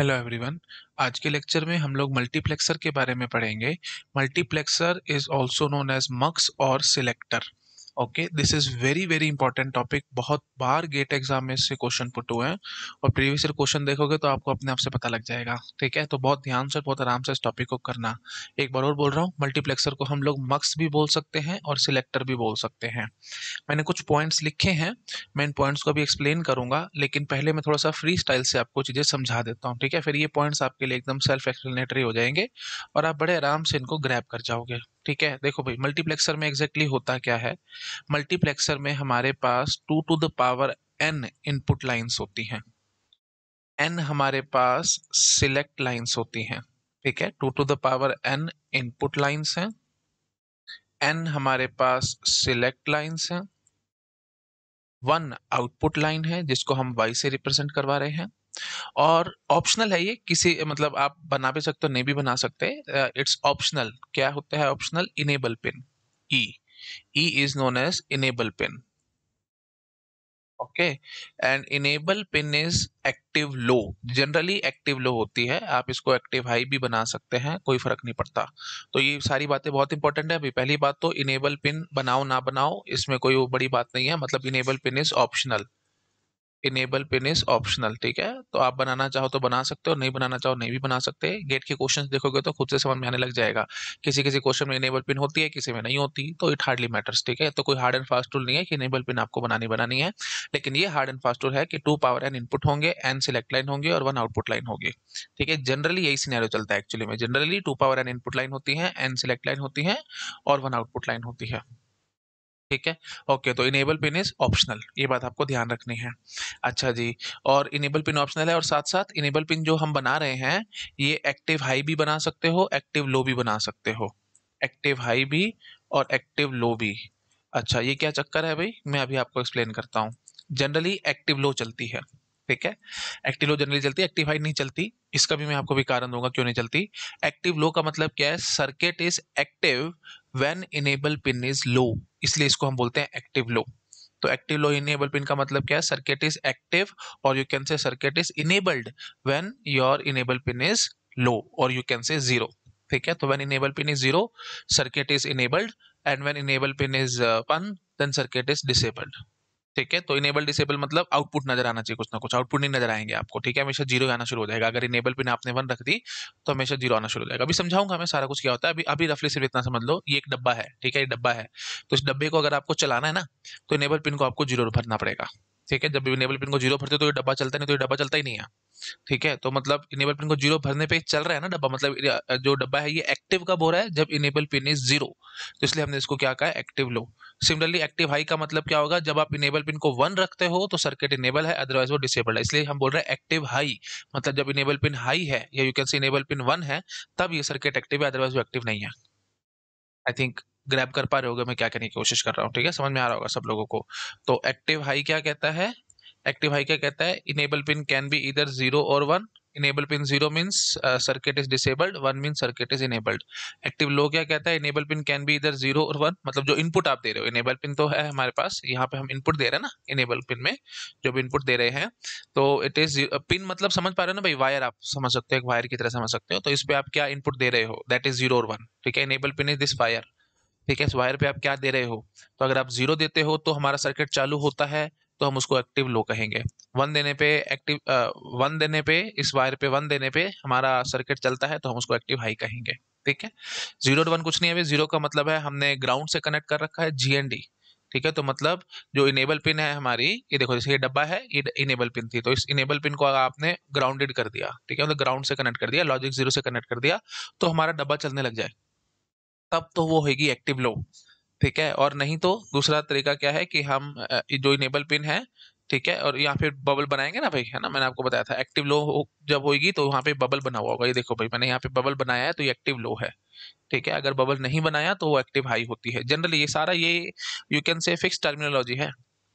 Hello everyone आज के lecture में हम लोग मल्टीप्लेक्सर के बारे में पढ़ेंगे multiplexer is also known as mux और selector okay this is very very important topic बहुत बार गेट एग्जाम में इससे क्वेश्चन पुट हुए हैं और प्रीवियस ईयर क्वेश्चन देखोगे तो आपको अपने आप से पता लग जाएगा ठीक है तो बहुत ध्यान से बहुत आराम से इस टॉपिक को करना एक बार और बोल रहा हूँ मल्टीप्लेक्सर को हम लोग मक्स भी बोल सकते हैं और सिलेक्टर भी बोल सकते हैं मैंने कुछ पॉइंट्स लिखे हैं मैं इन पॉइंट्स को भी एक्सप्लेन करूँगा लेकिन पहले मैं थोड़ा सा फ्री स्टाइल से आपको चीज़ें समझा देता हूँ ठीक है फिर ये पॉइंट्स आपके लिए एकदम सेल्फ एक्सप्लेनेटरी हो जाएंगे और आप बड़े आराम से इनको ग्रैप कर जाओगे ठीक है देखो भाई मल्टीप्लेक्सर में एग्जैक्टली exactly होता क्या है मल्टीप्लेक्सर में हमारे पास two to the power N input lines होती हैं एन हमारे पास सिलेक्ट लाइंस होती हैं ठीक है two to the power N input lines हैं एन हमारे पास सिलेक्ट लाइंस हैं वन आउटपुट लाइन है जिसको हम वाई से रिप्रेजेंट करवा रहे हैं और ऑप्शनल है ये किसी मतलब आप बना भी सकते हो नहीं भी बना सकते इट्स ऑप्शनल क्या होता है optional enable pin E E is known as enable pin okay and enable pin is active low generally active low होती है आप इसको एक्टिव हाई भी बना सकते हैं कोई फर्क नहीं पड़ता तो ये सारी बातें बहुत इंपॉर्टेंट है अभी पहली बात तो इनेबल पिन बनाओ ना बनाओ इसमें कोई बड़ी बात नहीं है मतलब enable pin is optional enable pin is optional ठीक है तो आप बनाना चाहो तो बना सकते हो नहीं बनाना चाहो नहीं भी बना सकते गेट के क्वेश्चन देखोगे तो खुद से समझ में आने लग जाएगा किसी किसी क्वेश्चन में इनेबल पिन होती है किसी में नहीं होती तो इट हार्डली मैटर्स ठीक है तो कोई हार्ड एंड फास्ट टूल नहीं है कि इनेबल पिन आपको बनानी बनानी है लेकिन ये हार्ड एंड फास्ट टूल है कि टू पावर एंड इनपुट होंगे एन सिलेक्ट लाइन होंगे और वन आउटपुट लाइन होगी ठीक है जनरली यही सीनारियो चलता है एक्चुअली में generally two power and input line होती है एन सिलेक्ट लाइन होती है और वन आउटपुट लाइन होती है ठीक है ओके तो इनेबल पिन इज ऑप्शनल ये बात आपको ध्यान रखनी है अच्छा जी और इनेबल पिन ऑप्शनल है और साथ साथ इनेबल पिन जो हम बना रहे हैं ये एक्टिव हाई भी बना सकते हो एक्टिव लो भी बना सकते हो एक्टिव हाई भी और एक्टिव लो भी अच्छा ये क्या चक्कर है भाई मैं अभी आपको एक्सप्लेन करता हूँ जनरली एक्टिव लो चलती है ठीक है एक्टिव लो जनरली चलती है एक्टिव हाई नहीं चलती इसका भी मैं आपको भी कारण दूंगा क्यों नहीं चलती एक्टिव लो का मतलब क्या है circuit is active when enable pin is low इसलिए इसको हम बोलते हैं एक्टिव लो तो एक्टिव लो इनेबल पिन का मतलब क्या है सर्किट इज एक्टिव और you can say circuit is enabled when your enable pin is low और यू कैन से जीरो ठीक है तो when enable pin is zero circuit is enabled and when enable pin is one then circuit is disabled ठीक है तो enable disable मतलब output नजर आना चाहिए कुछ ना कुछ आउटपुट नहीं नजर आएंगे आपको ठीक है हमेशा जीरो आना शुरू हो जाएगा अगर इनेबल पिन आपने वन रख दी तो हमेशा जीरो आना शुरू हो जाएगा अभी समझाऊंगा मैं सारा कुछ क्या होता है अभी अभी रफली सिर्फ इतना समझ लो ये एक डब्बा है ठीक है ये डब्बा है तो इस डब्बे को अगर आपको चलाना है ना तो इनेबल पिन को आपको जीरो भरना पड़ेगा ठीक है जब इनेबल पिन को जीरो भरते हो तो ये डब्बा चलता नहीं तो ये डब्बा चलता ही नहीं है ठीक है तो मतलब इनेबल पिन को जीरो भरने पे चल रहा है ना डब्बा मतलब जो डब्बा है ये एक्टिव कब हो रहा है जब इनेबल पिन इज जीरो तो इसलिए हमने इसको क्या कहा active low similarly active high का मतलब क्या होगा जब आप इनेबल पिन को वन रखते हो तो सर्किट इनेबल है अदरवाइज वो डिसेबल है इसलिए हम बोल रहे हैं एक्टिव हाई मतलब जब इनेबल पिन हाई है या you can see enable pin one है तब ये सर्किट एक्टिव है अदरवाइज वो एक्टिव नहीं है आई थिंक ग्रैप कर पा रहे होगे मैं क्या करने की कोशिश कर रहा हूँ ठीक है समझ में आ रहा होगा सब लोगों को तो एक्टिव हाई क्या कहता है एक्टिव हाई क्या कहता है इनेबल पिन कैन बी इधर जीरो और one enable pin zero means circuit is disabled one mean circuit is enabled active low क्या कहता है इनेबल पिन कैन बी इधर जीरो और वन मतलब जो इनपुट आप दे रहे हो इनेबल पिन तो है हमारे पास यहाँ पे हम इनपुट दे रहे हैं ना इनेबल पिन में जो भी इनपुट दे रहे हैं तो इट इज पिन मतलब समझ पा रहे हो ना भाई वायर आप समझ सकते हो एक वायर की तरह समझ सकते हो तो इस पर आप क्या इनपुट दे रहे हो दैट इज जीरो और वन ठीक है enable pin is this wire ठीक है इस वायर पे आप क्या दे रहे हो तो अगर आप जीरो देते हो तो हमारा सर्किट चालू होता है तो हम उसको एक्टिव लो कहेंगे वन देने पे एक्टिव वन देने पे इस वायर पे वन देने पे हमारा सर्किट चलता है तो हम उसको एक्टिव हाई कहेंगे ठीक है जीरो वन कुछ नहीं है जीरो का मतलब है हमने ग्राउंड से कनेक्ट कर रखा है जीएनडी ठीक है तो मतलब जो इनेबल पिन है हमारी ये देखो जैसे ये डब्बा है ये इनेबल पिन थी तो इस इनेबल पिन को आपने ग्राउंडेड कर दिया ठीक है मतलब ग्राउंड से कनेक्ट कर दिया लॉजिक जीरो से कनेक्ट कर दिया तो हमारा डब्बा चलने लग जाए तब तो वो होगी एक्टिव लो ठीक है और नहीं तो दूसरा तरीका क्या है कि हम जो इनेबल पिन है ठीक है और यहाँ पे बबल बनाएंगे ना भाई है ना मैंने आपको बताया था एक्टिव लो जब होगी तो वहाँ पे बबल बना हुआ होगा ये देखो भाई मैंने यहाँ पे बबल बनाया है तो ये एक्टिव लो है ठीक है अगर बबल नहीं बनाया तो वो एक्टिव हाई होती है जनरली ये सारा ये you can say fix terminology है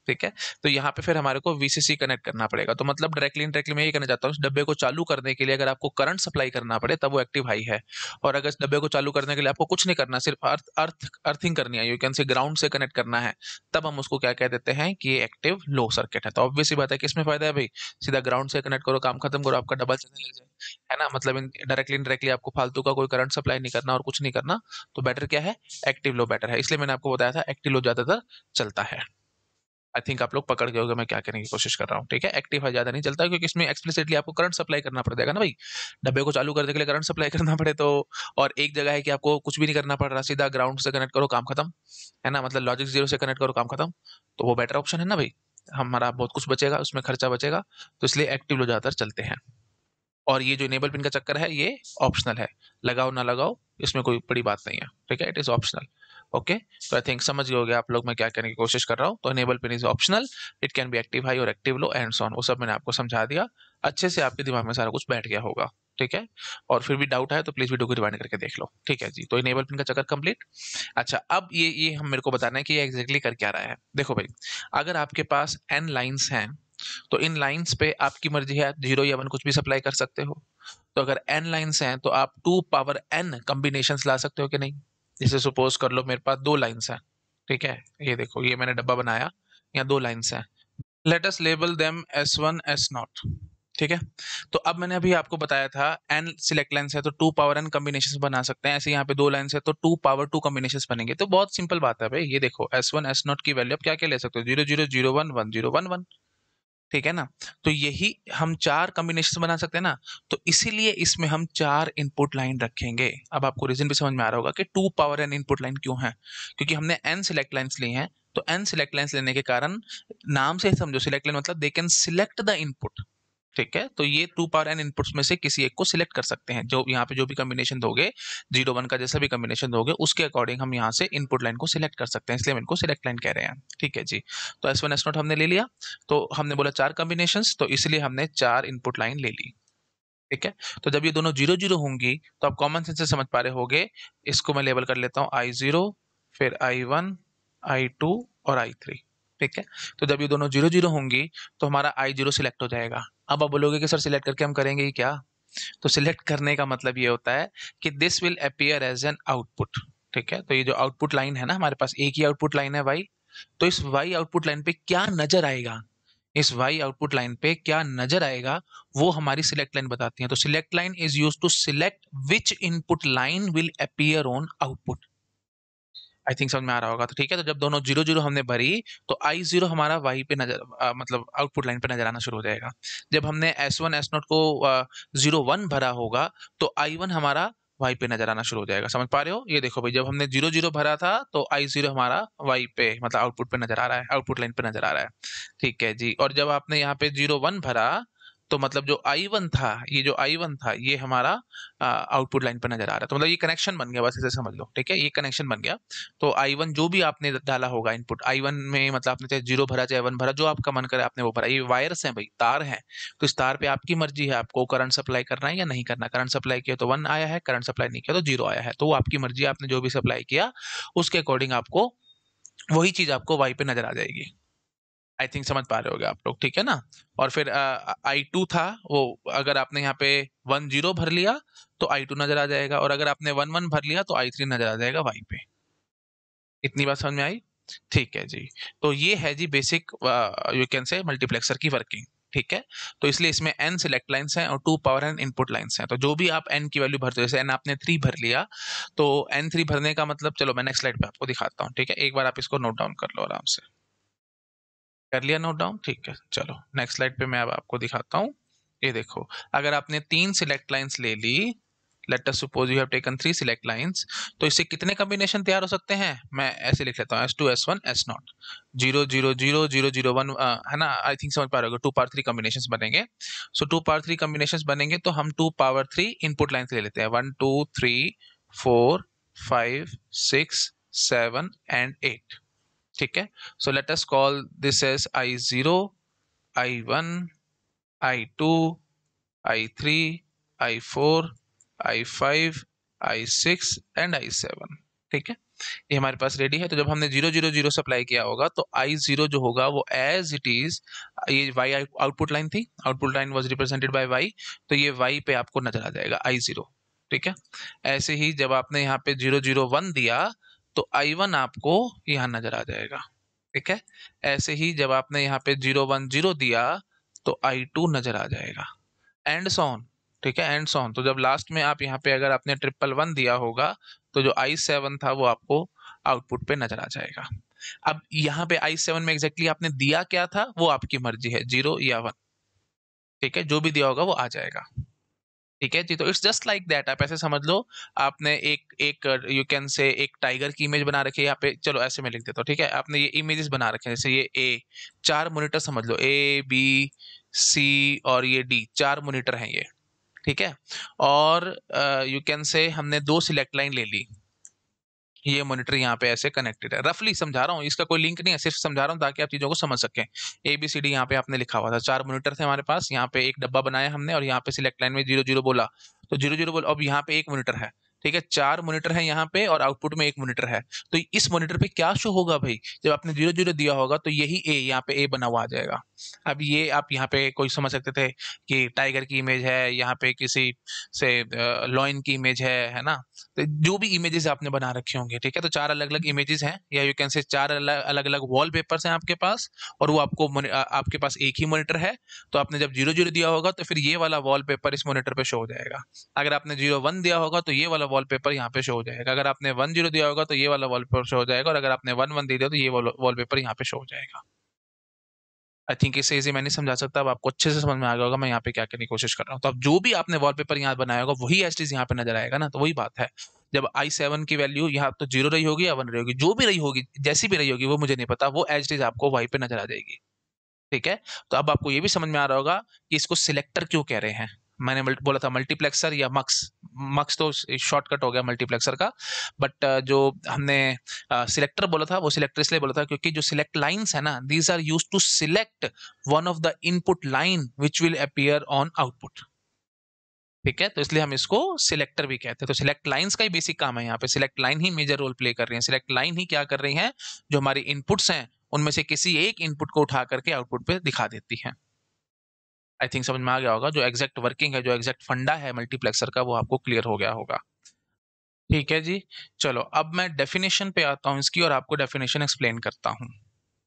ठीक है तो यहाँ पे फिर हमारे को वीसीसी कनेक्ट करना पड़ेगा तो मतलब डायरेक्टली इनडायरेक्टली मैं ये कहना चाहता हूँ इस डब्बे को चालू करने के लिए अगर आपको करंट सप्लाई करना पड़े तब वो एक्टिव हाई है और अगर इस डब्बे को चालू करने के लिए आपको कुछ नहीं करना सिर्फ अर्थ अर्थ अर्थिंग करनी है यू कैन से ग्राउंड से कनेक्ट करना है तब हम उसको क्या कह देते हैं कि ये एक्टिव लो सर्किट है तो ऑब्वियसली बात है कि इसमें फायदा है भाई सीधा ग्राउंड से कनेक्ट करो काम खत्म करो आपका डबल चलने लग जाए है ना मतलब डायरेक्टली इनडायरेक्टली आपको फालतू का कोई करंट सप्लाई नहीं करना और कुछ नहीं करना तो बेटर क्या है एक्टिव लो बेटर है इसलिए मैंने आपको बताया था एक्टिव लो ज़्यादातर चलता है आई थिंक आप लोग पकड़ गए होगा मैं क्या कहने की कोशिश कर रहा हूँ ठीक है एक्टिव है ज्यादा नहीं चलता क्योंकि इसमें एक्सप्लिसिटली आपको करंट सप्लाई करना पड़ जाएगा ना भाई डब्बे को चालू करने के लिए करंट सप्लाई करना पड़े तो और एक जगह है कि आपको कुछ भी नहीं करना पड़ रहा सीधा ग्राउंड से कनेक्ट करो काम खत्म है ना मतलब लॉजिक जीरो से कनेक्ट करो काम खत्म तो वो बेटर ऑप्शन है ना भाई हमारा बहुत कुछ बचेगा उसमें खर्चा बचेगा तो इसलिए एक्टिव लोग ज़्यादातर चलते हैं और ये जो इनेबल पिन का चक्कर है ये ऑप्शनल है लगाओ ना लगाओ इसमें कोई बड़ी बात नहीं है ठीक है इट इज़ ऑप्शनल ओके तो आई थिंक समझ गए आप लोग मैं क्या करने की कोशिश कर रहा हूँ तो enable pin is optional it can be active high और एक्टिव लो एंड सॉन वो सब मैंने आपको समझा दिया अच्छे से आपके दिमाग में सारा कुछ बैठ गया होगा ठीक है और फिर भी डाउट है तो प्लीज वीडियो को रिवाइंड करके देख लो ठीक है जी तो इनेबल पिन का चक्कर कंप्लीट अच्छा अब ये ये हम मेरे को बताना है कि ये एग्जैक्टली कर क्या रहा है देखो भाई अगर आपके पास एन लाइन्स हैं तो इन लाइन्स पे आपकी मर्जी है जीरो या वन कुछ भी सप्लाई कर सकते हो तो अगर एन लाइन्स हैं तो आप टू पावर एन कॉम्बिनेशन ला सकते हो कि नहीं जैसे सपोज कर लो मेरे पास दो लाइन्स हैं ठीक है ये देखो ये मैंने डब्बा बनाया यहाँ दो लाइन्स हैं let us label them S one S nought ठीक है तो अब मैंने अभी आपको बताया था एन सिलेक्ट लाइन है तो टू पावर एन कम्बिनेशन बना सकते हैं ऐसे यहाँ पे दो लाइन है तो टू पावर टू कम्बिनेशन बनेंगे तो बहुत सिंपल बात है भाई ये देखो एस वन एस नॉट की वैल्यू आप क्या क्या ले सकते हो zero zero zero one one zero one one ठीक है ना तो यही हम चार कॉम्बिनेशन बना सकते हैं ना तो इसीलिए इसमें हम चार इनपुट लाइन रखेंगे अब आपको रीजन भी समझ में आ रहा होगा कि two power N input line क्यों है क्योंकि हमने एन सिलेक्ट लाइन्स ली हैं तो एन सिलेक्ट लाइन्स लेने के कारण नाम से समझो सिलेक्ट लाइन मतलब they can select the input ठीक है तो ये टू पावर एन इनपुट्स में से किसी एक को सिलेक्ट कर सकते हैं जो यहाँ पे जो भी कम्बिनेशन दोगे जीरो वन का जैसा भी कम्बिनेशन दोगे उसके अकॉर्डिंग हम यहाँ से इनपुट लाइन को सिलेक्ट कर सकते हैं इसलिए हम इनको सिलेक्ट लाइन कह रहे हैं ठीक है जी तो एस वन एस नोट हमने ले लिया तो हमने बोला चार कम्बिनेशन तो इसलिए हमने चार इनपुट लाइन ले ली ठीक है तो जब ये दोनों जीरो जीरो होंगी तो आप कॉमन सेंस से समझ पा रहे गए इसको मैं लेबल कर लेता हूँ आई जीरो फिर आई वन आई टू और आई थ्री ठीक है तो जब ये दोनों जीरो जीरो होंगी तो हमारा आई जीरो सिलेक्ट हो जाएगा अब आप बोलोगे कि सर सिलेक्ट करके हम करेंगे ही क्या तो सिलेक्ट करने का मतलब ये होता है कि this will appear as an output ठीक है तो ये जो आउटपुट लाइन है ना हमारे पास एक ही आउटपुट लाइन है वाई तो इस वाई आउटपुट लाइन पे क्या नजर आएगा इस वाई आउटपुट लाइन पे क्या नजर आएगा वो हमारी सिलेक्ट लाइन बताती है तो select line is use to select which input line will appear on output I think समझ में आ रहा होगा तो ठीक है तो जब दोनों जीरो जीरो हमने भरी तो आई जीरो हमारा वाई पे नजर आ, मतलब आउटपुट लाइन पे नजर आना शुरू हो जाएगा जब हमने एस वन एस नॉट को जीरो वन भरा होगा तो आई वन हमारा वाई पे नजर आना शुरू हो जाएगा समझ पा रहे हो ये देखो भाई जब हमने जीरो जीरो भरा था तो आई जीरो हमारा वाई पे मतलब आउटपुट पे नजर आ रहा है आउटपुट लाइन पे नजर आ रहा है ठीक है जी और जब आपने यहाँ पे जीरो वन भरा तो मतलब जो आई वन था ये जो आई वन था ये हमारा आउटपुट लाइन पर नजर आ रहा है तो मतलब ये कनेक्शन बन गया बस इसे समझ लो ठीक है ये कनेक्शन बन गया तो आई वन जो भी आपने डाला होगा इनपुट आई वन में मतलब आपने चाहे जीरो भरा चाहे वन भरा जो आपका मन करे आपने वो भरा ये वायरस है भाई तार है तो इस तार पर आपकी मर्जी है आपको करंट सप्लाई करना है या नहीं करना करंट सप्लाई किया तो वन आया है करंट सप्लाई नहीं किया तो जीरो आया है तो वो आपकी मर्जी आपने जो भी सप्लाई किया उसके अकॉर्डिंग आपको वही चीज़ आपको वाई पे नज़र आ जाएगी आई थिंक समझ पा रहे होगे आप लोग ठीक है ना और फिर आई टू था वो अगर आपने यहाँ पे वन जीरो भर लिया तो आई टू नजर आ जाएगा और अगर आपने वन वन भर लिया तो आई थ्री नजर आ जाएगा वाई पे इतनी बात समझ में आई ठीक है जी तो ये है जी basic you can say multiplexer की वर्किंग ठीक है तो इसलिए इसमें एन सिलेक्ट लाइन्स हैं और two power N input lines हैं तो जो भी आप एन की वैल्यू भरते हो जैसे एन आपने थ्री भर लिया तो एन थ्री भरने का मतलब चलो मैं नेक्स्ट स्लाइड पे आपको दिखाता हूँ ठीक है एक बार आप इसको नोट डाउन कर लो आराम से कर लिया नोट डाउन ठीक है चलो नेक्स्ट स्लाइड पे मैं अब आपको दिखाता हूँ ये देखो अगर आपने तीन सिलेक्ट लाइंस ले ली let us suppose you have taken three select lines तो इससे कितने कॉम्बिनेशन तैयार हो सकते हैं मैं ऐसे लिख लेता हूँ S two S one S nought zero zero zero zero zero one है ना आई थिंक समझ पा रहे हो टू पावर थ्री कॉम्बिनेशन बनेंगे so two power three combination बनेंगे तो हम two power three input lines ले लेते हैं one two three four five six seven and eight ठीक है so let us call this as I zero I one I two I three I four I five I six and I seven ठीक है ये हमारे पास ready है तो जब हमने जीरो जीरो जीरो सप्लाई किया होगा तो आई जीरो जो होगा वो एज इट इज ये वाई आउटपुट लाइन थी output line was represented by Y तो ये वाई पे आपको नजर आ जाएगा आई जीरो ठीक है ऐसे ही जब आपने यहाँ पे जीरो जीरो वन दिया तो आई वन आपको यहाँ नजर आ जाएगा ठीक है ऐसे ही जब आपने यहाँ पे जीरो वन जीरो दिया तो आई टू नजर आ जाएगा एंड सॉन ठीक है एंड सॉन तो जब लास्ट में आप यहाँ पे अगर आपने ट्रिपल वन दिया होगा तो जो आई सेवन था वो आपको आउटपुट पे नजर आ जाएगा अब यहाँ पे आई सेवन में एग्जैक्टली exactly आपने दिया क्या था वो आपकी मर्जी है जीरो या वन ठीक है जो भी दिया होगा वो आ जाएगा ठीक है जी तो इट्स जस्ट लाइक दैट आप ऐसे समझ लो आपने एक एक यू कैन से एक टाइगर की इमेज बना रखी है यहाँ पे चलो ऐसे में लिख देता हूँ ठीक है आपने ये इमेजेस बना रखे हैं जैसे ये ए चार मोनिटर समझ लो ए बी सी और ये डी चार मोनिटर हैं ये ठीक है और यू कैन से हमने दो सिलेक्ट लाइन ले ली ये मॉनिटर यहाँ पे ऐसे कनेक्टेड है रफली समझा रहा हूँ इसका कोई लिंक नहीं है सिर्फ समझा रहा हूँ ताकि आप चीज़ों को समझ सकें ए बी सी डी यहाँ पे आपने लिखा हुआ था चार मॉनिटर थे हमारे पास यहाँ पे एक डब्बा बनाया हमने और यहाँ पे सिलेक्ट लाइन में जीरो जीरो बोला तो जीरो जीरो बोला अब यहाँ पे एक मॉनिटर है ठीक है चार मोनिटर है यहाँ पे और आउटपुट में एक मोनिटर है तो इस मोनिटर पे क्या शो होगा भाई जब आपने जीरो जीरो दिया होगा तो यही ए यहाँ पे ए बना हुआ आ जाएगा अब ये आप यहाँ पे कोई समझ सकते थे कि टाइगर की इमेज है यहाँ पे किसी से लॉइन की इमेज है है ना तो जो भी इमेजेस आपने बना रखे होंगे ठीक है तो चार अलग अलग इमेजेस हैं या यू कैन से चार अलग अलग वॉल पेपर्स हैं आपके पास और वो आपको आपके पास एक ही मोनिटर है तो आपने जब जीरो जीरो दिया होगा तो फिर ये वाला वॉल पेपर इस मोनिटर पे शो हो जाएगा अगर आपने जीरो वन दिया होगा तो ये वाला वॉलपेपर यहाँ पे शो हो जाएगा अगर आपने वन जीरो दिया होगा तो ये वाला वॉलपेपर शो हो जाएगा और अगर आपने वन वन दे दिया तो ये वॉलपेपर यहाँ पे शो हो जाएगा आई थिंक इसे इजी मैंने समझा सकता अब आपको अच्छे से समझ में आ गया होगा मैं यहाँ पे क्या करने की कोशिश कर रहा हूँ तो अब जो भी आपने वॉलपेपर यहाँ बनाया होगा वही एस टीज यहाँ पे नजर आएगा ना तो वही बात है जब आई सेवन की वैल्यू यहाँ तो जीरो रही होगी या वन रही होगी जो भी रही होगी जैसी भी रही होगी वो मुझे नहीं पता वो एच टीज आपको वाई पे नजर आ जाएगी ठीक है तो अब आपको ये भी समझ में आ रहा होगा कि इसको सिलेक्टर क्यों कह रहे हैं मैंने बोला था मल्टीप्लेक्सर या मक्स मक्स तो शॉर्टकट हो गया मल्टीप्लेक्सर का बट uh, जो हमने सिलेक्टर uh, बोला था वो सिलेक्टर इसलिए बोला था क्योंकि जो सिलेक्ट लाइंस है ना these are use to select one of the input line which will appear on output ठीक है तो इसलिए हम इसको सिलेक्टर भी कहते हैं तो सिलेक्ट लाइंस का ही बेसिक काम है यहाँ पे सिलेक्ट लाइन ही मेजर रोल प्ले कर रही है सिलेक्ट लाइन ही क्या कर रही है जो हमारी इनपुट्स हैं उनमें से किसी एक इनपुट को उठा करके आउटपुट पे दिखा देती है आई थिंक समझ में आ गया होगा जो एग्जैक्ट वर्किंग है जो एग्जैक्ट फंडा है मल्टीप्लेक्सर का वो आपको क्लियर हो गया होगा ठीक है जी चलो अब मैं डेफिनेशन पे आता हूँ इसकी और आपको डेफिनेशन एक्सप्लेन करता हूँ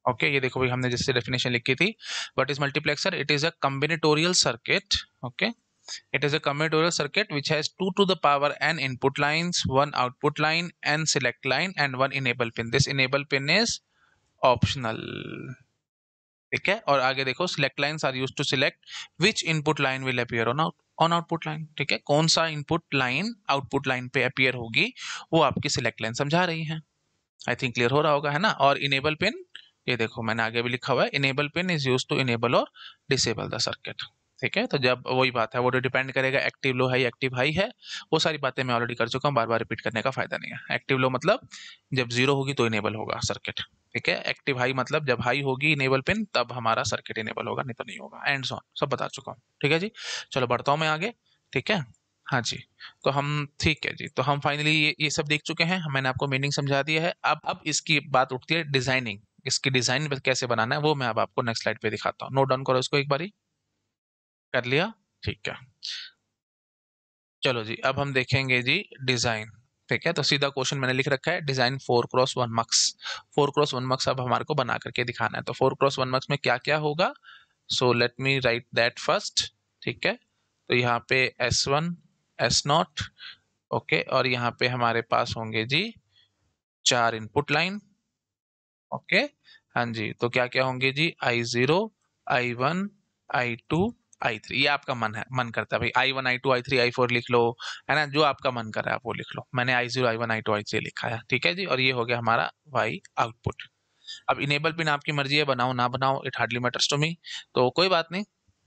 ओके okay, ये देखो भाई हमने जिससे डेफिनेशन लिखी थी what is multiplexer it is a combinatorial circuit okay it is a combinatorial circuit which has two to the power N input line one output line N select line and one enable pin this enable pin is optional ठीक है और आगे देखो select line are use to select which input line will appear on out on output line ठीक है कौन सा input line output line पे अपियर होगी वो आपकी सिलेक्ट लाइन समझा रही है आई थिंक क्लियर हो रहा होगा है ना और इनेबल पिन ये देखो मैंने आगे भी लिखा हुआ है enable pin is use to enable और डिसेबल द सर्किट ठीक है तो जब वही बात है वो डिपेंड तो करेगा active low high active high है वो सारी बातें मैं ऑलरेडी कर चुका हूँ बार बार रिपीट करने का फायदा नहीं है एक्टिव लो मतलब जब जीरो होगी तो इनेबल होगा सर्किट ठीक है एक्टिव हाई मतलब जब हाई होगी इनेबल पिन तब हमारा सर्किट इनेबल होगा नहीं तो नहीं होगा एंड सॉन सब बता चुका हूँ ठीक है जी चलो बढ़ता हूँ मैं आगे ठीक है हाँ जी तो हम ठीक है जी तो हम फाइनली ये ये सब देख चुके हैं मैंने आपको मीनिंग समझा दिया है अब अब इसकी बात उठती है डिजाइनिंग इसकी डिजाइन कैसे बनाना है वो मैं अब आपको नेक्स्ट स्लाइड पे दिखाता हूँ नोट डाउन करो इसको एक बारी कर लिया ठीक है चलो जी अब हम देखेंगे जी डिजाइन ठीक है तो सीधा क्वेश्चन मैंने लिख रखा है design four cross one marks four cross one marks अब हमारे को बना करके दिखाना है तो फोर क्रॉस वन मार्क्स में क्या क्या होगा so let me write that first ठीक है तो यहाँ पे S one S nought okay और यहाँ पे हमारे पास होंगे जी चार इनपुट लाइन ओके हाँ जी तो क्या क्या होंगे जी I zero I one I two I three ये आपका मन है मन करता है भाई I one I two I three I four लिख लो है ना जो आपका मन कर रहा है आप वो लिख लो मैंने I zero I one I two I three लिखा है ठीक है जी और ये हो गया हमारा वाई आउटपुट अब इनेबल पिन आपकी मर्जी है बनाओ ना बनाओ it hardly matters to me तो कोई बात नहीं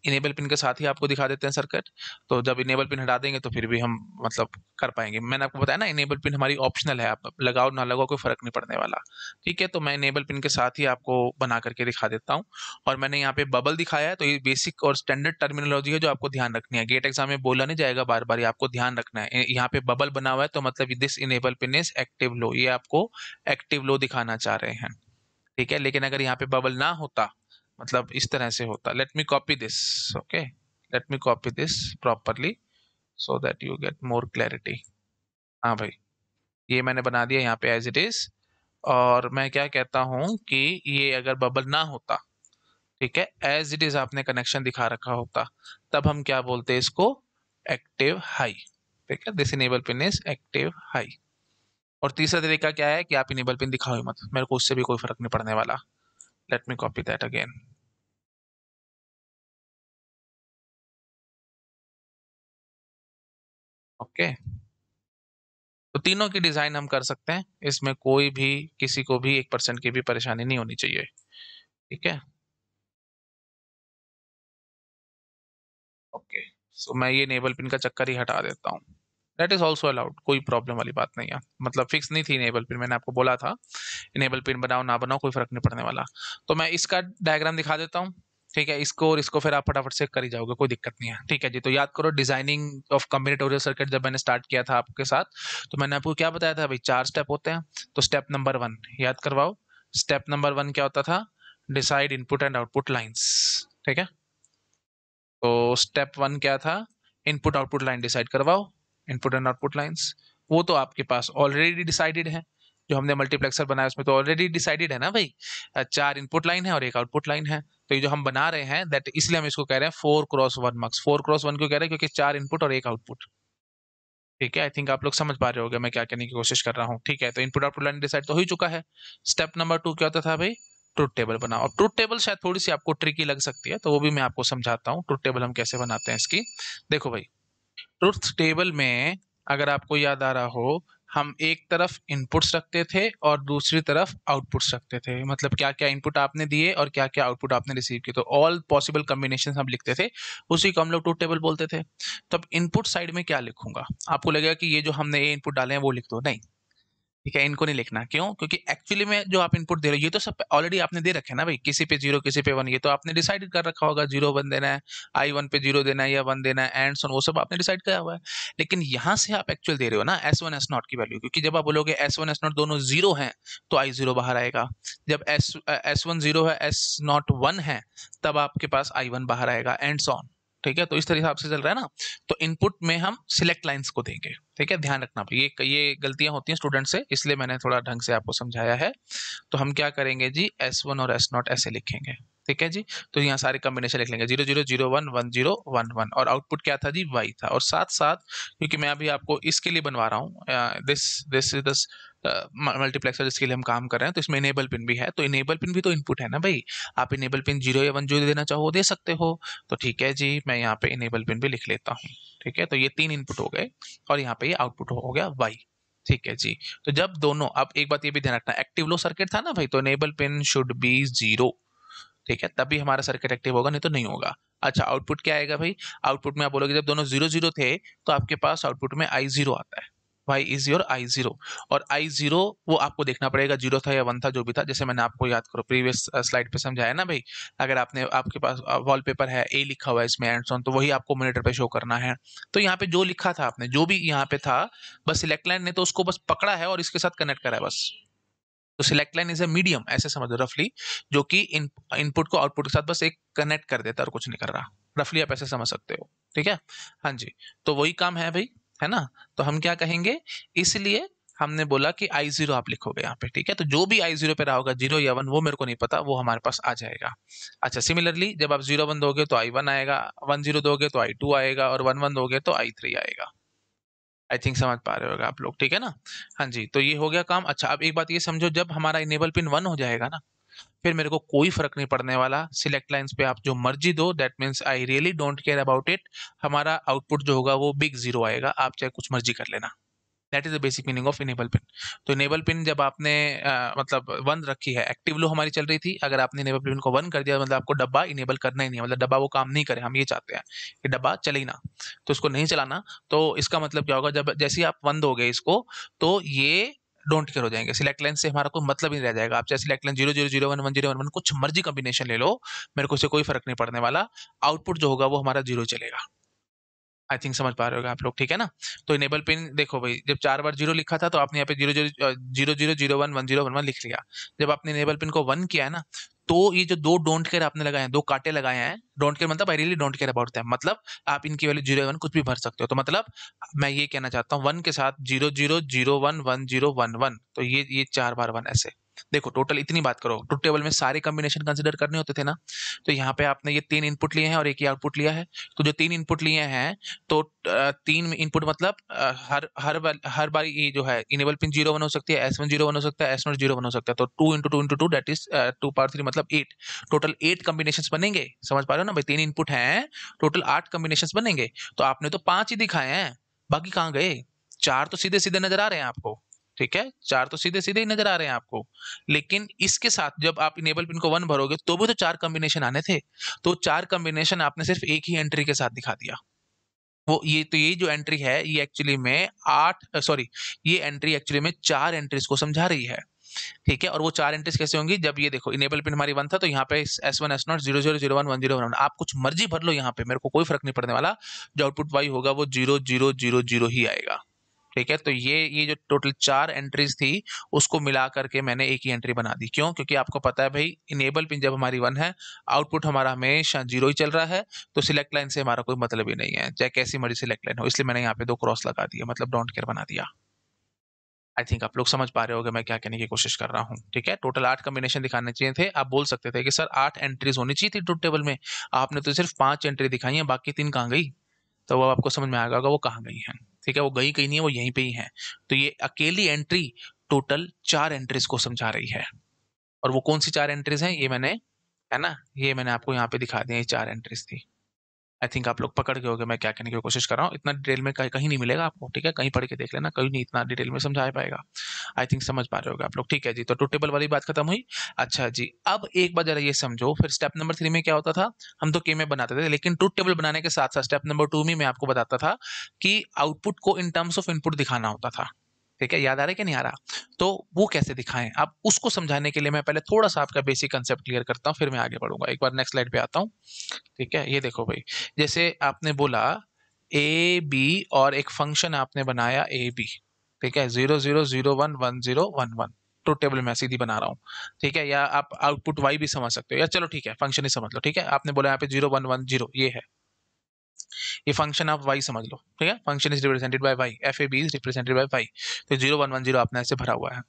इनेबल पिन के साथ ही आपको दिखा देते हैं सर्किट तो जब इनेबल पिन हटा देंगे तो फिर भी हम मतलब कर पाएंगे मैंने आपको बताया ना इनेबल पिन हमारी ऑप्शनल है आप लगाओ ना लगाओ कोई फ़र्क नहीं पड़ने वाला ठीक है तो मैं इनेबल पिन के साथ ही आपको बना करके दिखा देता हूँ और मैंने यहाँ पे बबल दिखाया है तो ये बेसिक और स्टैंडर्ड टर्मिनोलॉजी है जो आपको ध्यान रखनी है गेट एग्जाम में बोला नहीं जाएगा बार बार ये आपको ध्यान रखना है यहाँ पे बबल बना हुआ है तो मतलब this enable pin is active low ये आपको एक्टिव लो दिखाना चाह रहे हैं ठीक है लेकिन अगर यहाँ पे बबल ना होता मतलब इस तरह से होता let me copy this okay let me copy this properly so that you get more clarity हाँ भाई ये मैंने बना दिया यहाँ पे एज इट इज और मैं क्या कहता हूँ कि ये अगर बबल ना होता ठीक है एज इट इज आपने कनेक्शन दिखा रखा होता तब हम क्या बोलते हैं इसको एक्टिव हाई ठीक है this enable pin is active high और तीसरा तरीका क्या है कि आप इनेबल पिन दिखाओ मत मेरे को उससे भी कोई फर्क नहीं पड़ने वाला Let me copy that again. Okay okay. तो तीनों की डिजाइन हम कर सकते हैं इसमें कोई भी किसी को भी एक परसेंट की भी परेशानी नहीं होनी चाहिए ठीक है ओके सो मैं ये नेबल पिन का चक्कर ही हटा देता हूं दैट इज ऑल्सो अलाउड कोई प्रॉब्लम वाली बात नहीं है मतलब फिक्स नहीं थी इनेबल पिन मैंने आपको बोला था इनेबल पिन बनाओ ना बनाओ कोई फर्क नहीं पड़ने वाला तो मैं इसका डायग्राम दिखा देता हूँ ठीक है इसको और इसको फिर आप फटाफट से कर ही जाओगे कोई दिक्कत नहीं है ठीक है जी तो याद करो डिजाइनिंग ऑफ कम्बिनेटोरियल सर्किट जब मैंने स्टार्ट किया था आपके साथ तो मैंने आपको क्या बताया था भाई चार स्टेप होते हैं तो स्टेप नंबर वन याद करवाओ स्टेप नंबर वन क्या होता था decide input and output lines ठीक है तो स्टेप वन क्या था इनपुट आउटपुट लाइन डिसाइड करवाओ इनपुट एंड आउटपुट लाइन्स वो तो आपके पास ऑलरेडी डिसाइडेड है जो हमने मल्टीप्लेक्सर बनाया उसमें तो ऑलरेडी डिसाइडेड है ना भाई चार इनपुट लाइन है और एक आउटपुट लाइन है तो ये जो हम बना रहे हैं दैट इसलिए हम इसको कह रहे हैं four cross one marks four cross one क्यों कह रहे हैं क्योंकि चार इनपुट और एक आउटपुट ठीक है आई थिंक आप लोग समझ पा रहे होगे मैं क्या कहने की कोशिश कर रहा हूँ ठीक है तो इनपुट आउटपुट लाइन डिसाइड तो हो ही चुका है स्टेप नंबर टू क्या होता था भाई ट्रूथ टेबल बनाओ और ट्रूथ टेबल शायद थोड़ी सी आपको ट्रिकी लग सकती है तो वो भी मैं आपको समझाता हूँ ट्रूथ टेबल हम कैसे बनाते हैं इसकी देखो भाई ट्रुथ टेबल में अगर आपको याद आ रहा हो हम एक तरफ इनपुट्स रखते थे और दूसरी तरफ आउटपुट्स रखते थे मतलब क्या क्या इनपुट आपने दिए और क्या क्या आउटपुट आपने रिसीव किए तो ऑल पॉसिबल कम्बिनेशन हम लिखते थे उसी को हम लोग ट्रूथ टेबल बोलते थे तब इनपुट साइड में क्या लिखूंगा आपको लगेगा कि ये जो हमने ये इनपुट डाले हैं वो लिख दो नहीं ठीक है इनको नहीं लिखना क्यों क्योंकि एक्चुअली में जो आप इनपुट दे रहे हो ये तो सब ऑलरेडी आपने दे रखे ना भाई किसी पे जीरो किसी पे वन ये तो आपने डिसाइड कर रखा होगा जीरो वन देना है आई वन पे जीरो देना है या वन देना है एंड सोन वो सब आपने डिसाइड किया हुआ है लेकिन यहाँ से आप एक्चुअल दे रहे हो ना एस वन एस नॉट की वैल्यू क्योंकि जब आप बोलोगे एस वन एस नॉट दोनों जीरो हैं तो आई जीरो बाहर आएगा जब एस एस वन जीरो है एस नॉट वन है तब आपके पास आई वन बाहर आएगा एंड सॉन ठीक है तो इस तरह से से चल रहा है ना तो इनपुट में हम सिलेक्ट लाइंस को देंगे ठीक है ध्यान रखना ये ये गलतियां होती हैं स्टूडेंट से इसलिए मैंने थोड़ा ढंग से आपको समझाया है तो हम क्या करेंगे जी एस वन और एस नॉट ऐसे लिखेंगे ठीक है जी तो यहाँ सारे कॉम्बिनेशन लिख लेंगे zero zero zero one one zero one one और आउटपुट क्या था जी वाई था और साथ साथ क्योंकि मैं अभी आपको इसके लिए बनवा रहा हूँ this this is thus multiplexer जिसके लिए हम काम कर रहे हैं तो इसमें इनेबल पिन भी है तो इनेबल पिन भी तो इनपुट है ना भाई आप इनेबल पिन जीरो या वन जो देना चाहो दे सकते हो तो ठीक है जी मैं यहाँ पे इनेबल पिन भी लिख लेता हूँ ठीक है तो ये तीन इनपुट हो गए और यहाँ पे ये आउटपुट हो गया वाई ठीक है जी तो जब दोनों अब एक बात ये भी ध्यान रखना एक्टिव लो सर्किट था ना भाई तो enable pin should be zero ठीक है तभी हमारा सर्किट एक्टिव होगा नहीं तो नहीं होगा अच्छा आउटपुट क्या आएगा भाई आउटपुट में आप बोलोगे जब दोनों जीरो जीरो थे तो आपके पास आउटपुट में आई जीरो आता है Y is your I zero और आई जीरो वो आपको देखना पड़ेगा जीरो था या वन था जो भी था जैसे मैंने आपको याद करो प्रीवियस स्लाइड पे समझाया ना भाई अगर आपने आपके पास वॉलपेपर है ए लिखा हुआ है इसमें एंड सोन तो वही आपको मोनिटर पे शो करना है तो यहाँ पे जो लिखा था आपने जो भी यहाँ पे था बस इलेक्ट लाइन ने तो उसको बस पकड़ा है और इसके साथ कनेक्ट करा है बस तो select line is a medium ऐसे समझ लो रफली जो कि इनपुट को आउटपुट के साथ बस एक कनेक्ट कर देता है और कुछ नहीं कर रहा रफली आप ऐसे समझ सकते हो ठीक है हाँ जी तो वही काम है भाई है ना तो हम क्या कहेंगे इसलिए हमने बोला कि आई जीरो आप लिखोगे यहाँ पे ठीक है तो जो भी आई जीरो पे रहा होगा जीरो या वन वो मेरे को नहीं पता वो हमारे पास आ जाएगा अच्छा सिमिलरली जब आप जीरो वन दोगे तो आई वन आएगा वन जीरो दोगे तो आई टू आएगा और वन वन दोगे तो आई थ्री आएगा आई थिंक समझ पा रहे होगा आप लोग ठीक है ना हाँ जी तो ये हो गया काम अच्छा अब एक बात ये समझो जब हमारा इनेबल पिन वन हो जाएगा ना फिर मेरे को कोई फर्क नहीं पड़ने वाला सिलेक्ट लाइन पे आप जो मर्जी दो that means I really don't care about it हमारा आउटपुट जो होगा वो बिग जीरो आएगा आप चाहे कुछ मर्जी कर लेना that is the basic meaning of enable pin तो इनेबल पिन जब आपने आ, मतलब वन रखी है एक्टिव लो हमारी चल रही थी अगर आपने इनेबल पिन को वन कर दिया मतलब आपको डब्बा इनेबल करना ही नहीं है मतलब डब्बा वो काम नहीं करे हम ये चाहते हैं कि डब्बा चले ना तो उसको नहीं चलाना तो इसका मतलब क्या होगा जब जैसे ही आप वन दोगे इसको तो ये डोंट केयर हो जाएंगे सिलेक्ट लाइन से हमारा कोई मतलब ही नहीं रह जाएगा आप चाहे select line zero zero zero one one zero one one कुछ मर्जी कॉम्बिनेशन ले लो मेरे को इससे कोई फर्क नहीं पड़ने वाला आउटपुट जो होगा वो हमारा जीरो चलेगा आई थिंक समझ पा रहे होगा आप लोग ठीक है ना तो इनेबल पिन देखो भाई जब चार बार जीरो लिखा था तो आपने यहाँ पे zero zero zero zero zero one one zero one one लिख लिया जब आपने इनेबल पिन को वन किया है ना तो ये जो दो डोंट केयर आपने लगाए हैं दो काटे लगाए हैं डोंट केयर मतलब I really don't care about them मतलब आप इनकी वैल्यू जीरो वन कुछ भी भर सकते हो तो मतलब मैं ये कहना चाहता हूँ वन के साथ zero zero zero one one zero one one तो ये ये चार बार वन ऐसे देखो टोटल इतनी बात करो ट्रुथ टेबल में सारे कॉम्बिनेशन कंसिडर करने होते थे ना तो यहाँ पे आपने ये तीन इनपुट लिए हैं और एक ही आउटपुट लिया है तो जो तीन इनपुट लिए हैं तो तीन इनपुट मतलब हर हर हर बार ये जो है इनेबल पिन जीरो वन हो सकती है एस वन जीरो वन हो सकता है एस नोट जीरो वन हो सकता है तो two into two into two that is two power three मतलब एट टोटल एट कॉम्बिनेशन बनेंगे समझ पा रहे हो ना भाई तीन इनपुट हैं टोटल आठ कॉम्बिनेशन बनेंगे तो आपने तो पांच ही दिखाए हैं बाकी कहाँ गए चार तो सीधे सीधे नजर आ रहे हैं आपको ठीक है चार तो सीधे सीधे ही नजर आ रहे हैं आपको लेकिन इसके साथ जब आप इनेबल पिन को वन भरोगे तो भी तो चार कॉम्बिनेशन आने थे तो चार कॉम्बिनेशन आपने सिर्फ एक ही एंट्री के साथ दिखा दिया वो ये तो यही जो एंट्री है ये एक्चुअली में आठ सॉरी ये एंट्री एक्चुअली में चार एंट्रीज को समझा रही है ठीक है और वो चार एंट्रीज कैसे होंगी जब ये देखो इनेबल पिन हमारी वन था तो यहाँ पे S one S nought zero zero zero one one zero one आप कुछ मर्जी भर लो यहाँ पे मेरे को कोई फर्क नहीं पड़ने वाला जो आउटपुट वाई होगा वो जीरो जीरो जीरो जीरो ही आएगा ठीक है तो ये ये जो टोटल चार एंट्रीज थी उसको मिला करके मैंने एक ही एंट्री बना दी क्यों क्योंकि आपको पता है भाई इनेबल पिन जब हमारी वन है आउटपुट हमारा हमेशा जीरो ही चल रहा है तो सिलेक्ट लाइन से हमारा कोई मतलब ही नहीं है चाहे कैसी मर्जी सिलेक्ट लाइन हो इसलिए मैंने यहाँ पे दो क्रॉस लगा दिया मतलब डोंट केयर बना दिया आई थिंक आप लोग समझ पा रहे होगे मैं क्या कहने की कोशिश कर रहा हूँ ठीक है टोटल आठ कम्बिनेशन दिखाने चाहिए थे आप बोल सकते थे कि सर आठ एंट्रीज होनी चाहिए थी टूट टेबल में आपने तो सिर्फ पांच एंट्री दिखाई है बाकी तीन कहाँ गई तो वो आपको समझ में आएगा वो कहाँ गई हैं ठीक है वो गई कहीं नहीं है वो यहीं पे ही हैं तो ये अकेली एंट्री टोटल चार एंट्रीज को समझा रही है और वो कौन सी चार एंट्रीज हैं ये मैंने है ना ये मैंने आपको यहाँ पे दिखा दी ये चार एंट्रीज थी आई थिंक आप लोग पकड़ गए मैं क्या कहने की कोशिश कर रहा हूँ इतना डिटेल में कहीं कहीं नहीं मिलेगा आपको ठीक है कहीं पढ़ के देख लेना कहीं नहीं इतना डिटेल में समझाया पाएगा आई थिंक समझ पा रहे हो आप लोग ठीक है जी तो टू टेबल वाली बात खत्म हुई अच्छा जी अब एक बार जरा ये समझो फिर स्टेप नंबर थ्री में क्या होता था हम तो के में बनाते थे लेकिन टू टेबल बनाने के साथ साथ स्टेप नंबर टू में मैं आपको बताता था कि आउटपुट को इन टर्म्स ऑफ इनपुट दिखाना होता था ठीक है याद आ रहा है कि नहीं आ रहा तो वो कैसे दिखाएं अब उसको समझाने के लिए मैं पहले थोड़ा सा आपका बेसिक कंसेप्ट क्लियर करता हूँ फिर मैं आगे बढ़ूंगा एक बार नेक्स्ट स्लाइड पे आता हूँ ठीक है ये देखो भाई जैसे आपने बोला ए बी और एक फंक्शन आपने बनाया ए बी ठीक है zero zero zero one one zero one one टू टेबल मैं सीधी बना रहा हूँ ठीक है या आप आउटपुट वाई भी समझ सकते हो या चलो ठीक है फंक्शन ही समझ लो ठीक है आपने बोला यहाँ पे जीरो वन वन जीरो ये है ये फंक्शन आप वाई समझ लो ठीक है function is represented by Y F A B is represented by Y तो जीरो वन वन जीरो आपने ऐसे भरा हुआ है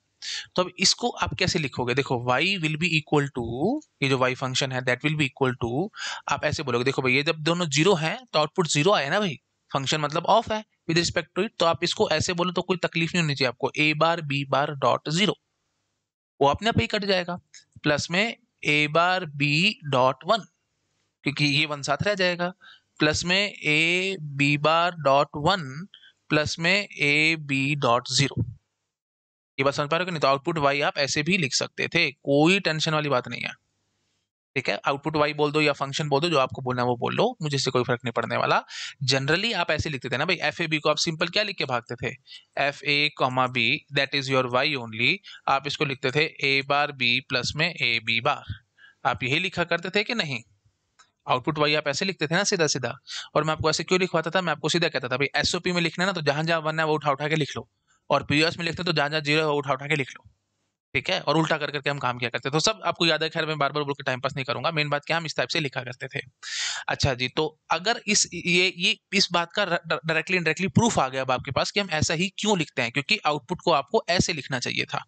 तो अब इसको आप कैसे लिखोगे देखो y will be equal to ये जो y फंक्शन है that will be equal to आप ऐसे बोलोगे देखो भाई ये जब दोनों जीरो हैं तो आउटपुट जीरो आया ना भाई फंक्शन मतलब ऑफ है विद रिस्पेक्ट टू इट तो आप इसको ऐसे बोलो तो कोई तकलीफ नहीं होनी चाहिए आपको a bar b bar dot zero वो अपने आप ही कट जाएगा प्लस में a bar b dot one क्योंकि ये वन साथ रह जाएगा प्लस में A B bar dot one plus में ए बी डॉट जीरो ये बात समझ पा रहे हो नहीं तो आउटपुट वाई आप ऐसे भी लिख सकते थे कोई टेंशन वाली बात नहीं है ठीक है आउटपुट वाई बोल दो या फंक्शन बोल दो जो आपको बोलना है वो बोल लो मुझे इससे कोई फर्क नहीं पड़ने वाला जनरली आप ऐसे लिखते थे ना भाई एफ ए बी को आप सिंपल क्या लिख के भागते थे F A comma B that is your Y only आप इसको लिखते थे ए बार बी प्लस में ए बी बार आप यही लिखा करते थे कि नहीं आउटपुट वाई आप ऐसे लिखते थे ना सीधा सीधा और मैं आपको ऐसे क्यों लिखवाता था मैं आपको सीधा कहता था भाई एसओपी में लिखना है ना तो जहां जहां वन है वो उठा उठा के लिख लो और पीओएस में लिखते तो जहां जहां जीरो है वो उठा उठा के लिख लो ठीक है और उल्टा कर करके हम काम किया करते थे तो सब आपको याद है खैर मैं बार बार बोल के टाइम पास नहीं करूंगा मेन बात क्या हम इस टाइप से लिखा करते थे अच्छा जी तो अगर इस ये ये इस बात का डायरेक्टली इनडायरेक्टली प्रूफ आ गया अब आपके पास कि हम ऐसा ही क्यों लिखते हैं क्योंकि आउटपुट को आपको ऐसे लिखना चाहिए था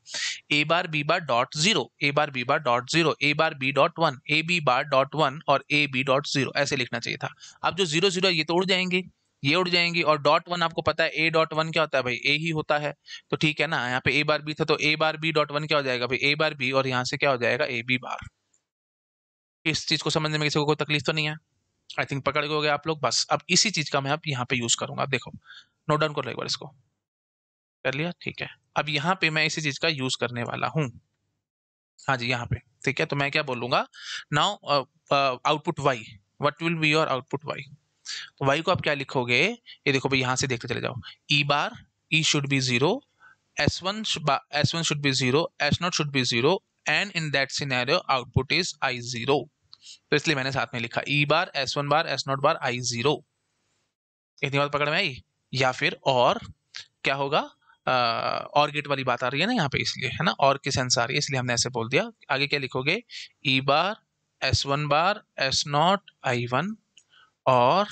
A bar B bar dot zero A bar B bar dot zero A bar B dot one A B bar dot one और ए बी डॉट जीरो ऐसे लिखना चाहिए था अब जो जीरो जीरो ये तोड़ जाएंगे ये उड़ जाएंगी और डॉट वन आपको पता है ए डॉट वन क्या होता है भाई ए ही होता है तो ठीक है ना यहाँ पे ए बार बी था तो A bar B dot one क्या हो जाएगा भाई ए बार बी और यहाँ से क्या हो जाएगा ए बी बार इस चीज को समझने में किसी को कोई तकलीफ तो नहीं है आई थिंक पकड़ गए आप लोग बस अब इसी चीज का मैं आप यहाँ पे यूज करूंगा आप देखो नोट डाउन कर लो एक बार इसको कर लिया ठीक है अब यहाँ पे मैं इसी चीज का यूज करने वाला हूँ हाँ जी यहाँ पे ठीक है तो मैं क्या बोलूंगा now output Y what will be your output Y तो वाई को आप क्या लिखोगे ये देखो भाई यहाँ से देखते चले जाओ E bar E should be zero S one S one should be zero S nought should be zero and in that scenario output is I zero तो इसलिए मैंने साथ में लिखा E bar S one bar S not bar I zero इतनी बात पकड़ में आई या फिर और क्या होगा और गेट वाली बात आ रही है ना यहाँ पे इसलिए है ना और के सेंस आ रही है इसलिए हमने ऐसे बोल दिया आगे क्या लिखोगे E bar S one bar S not I one और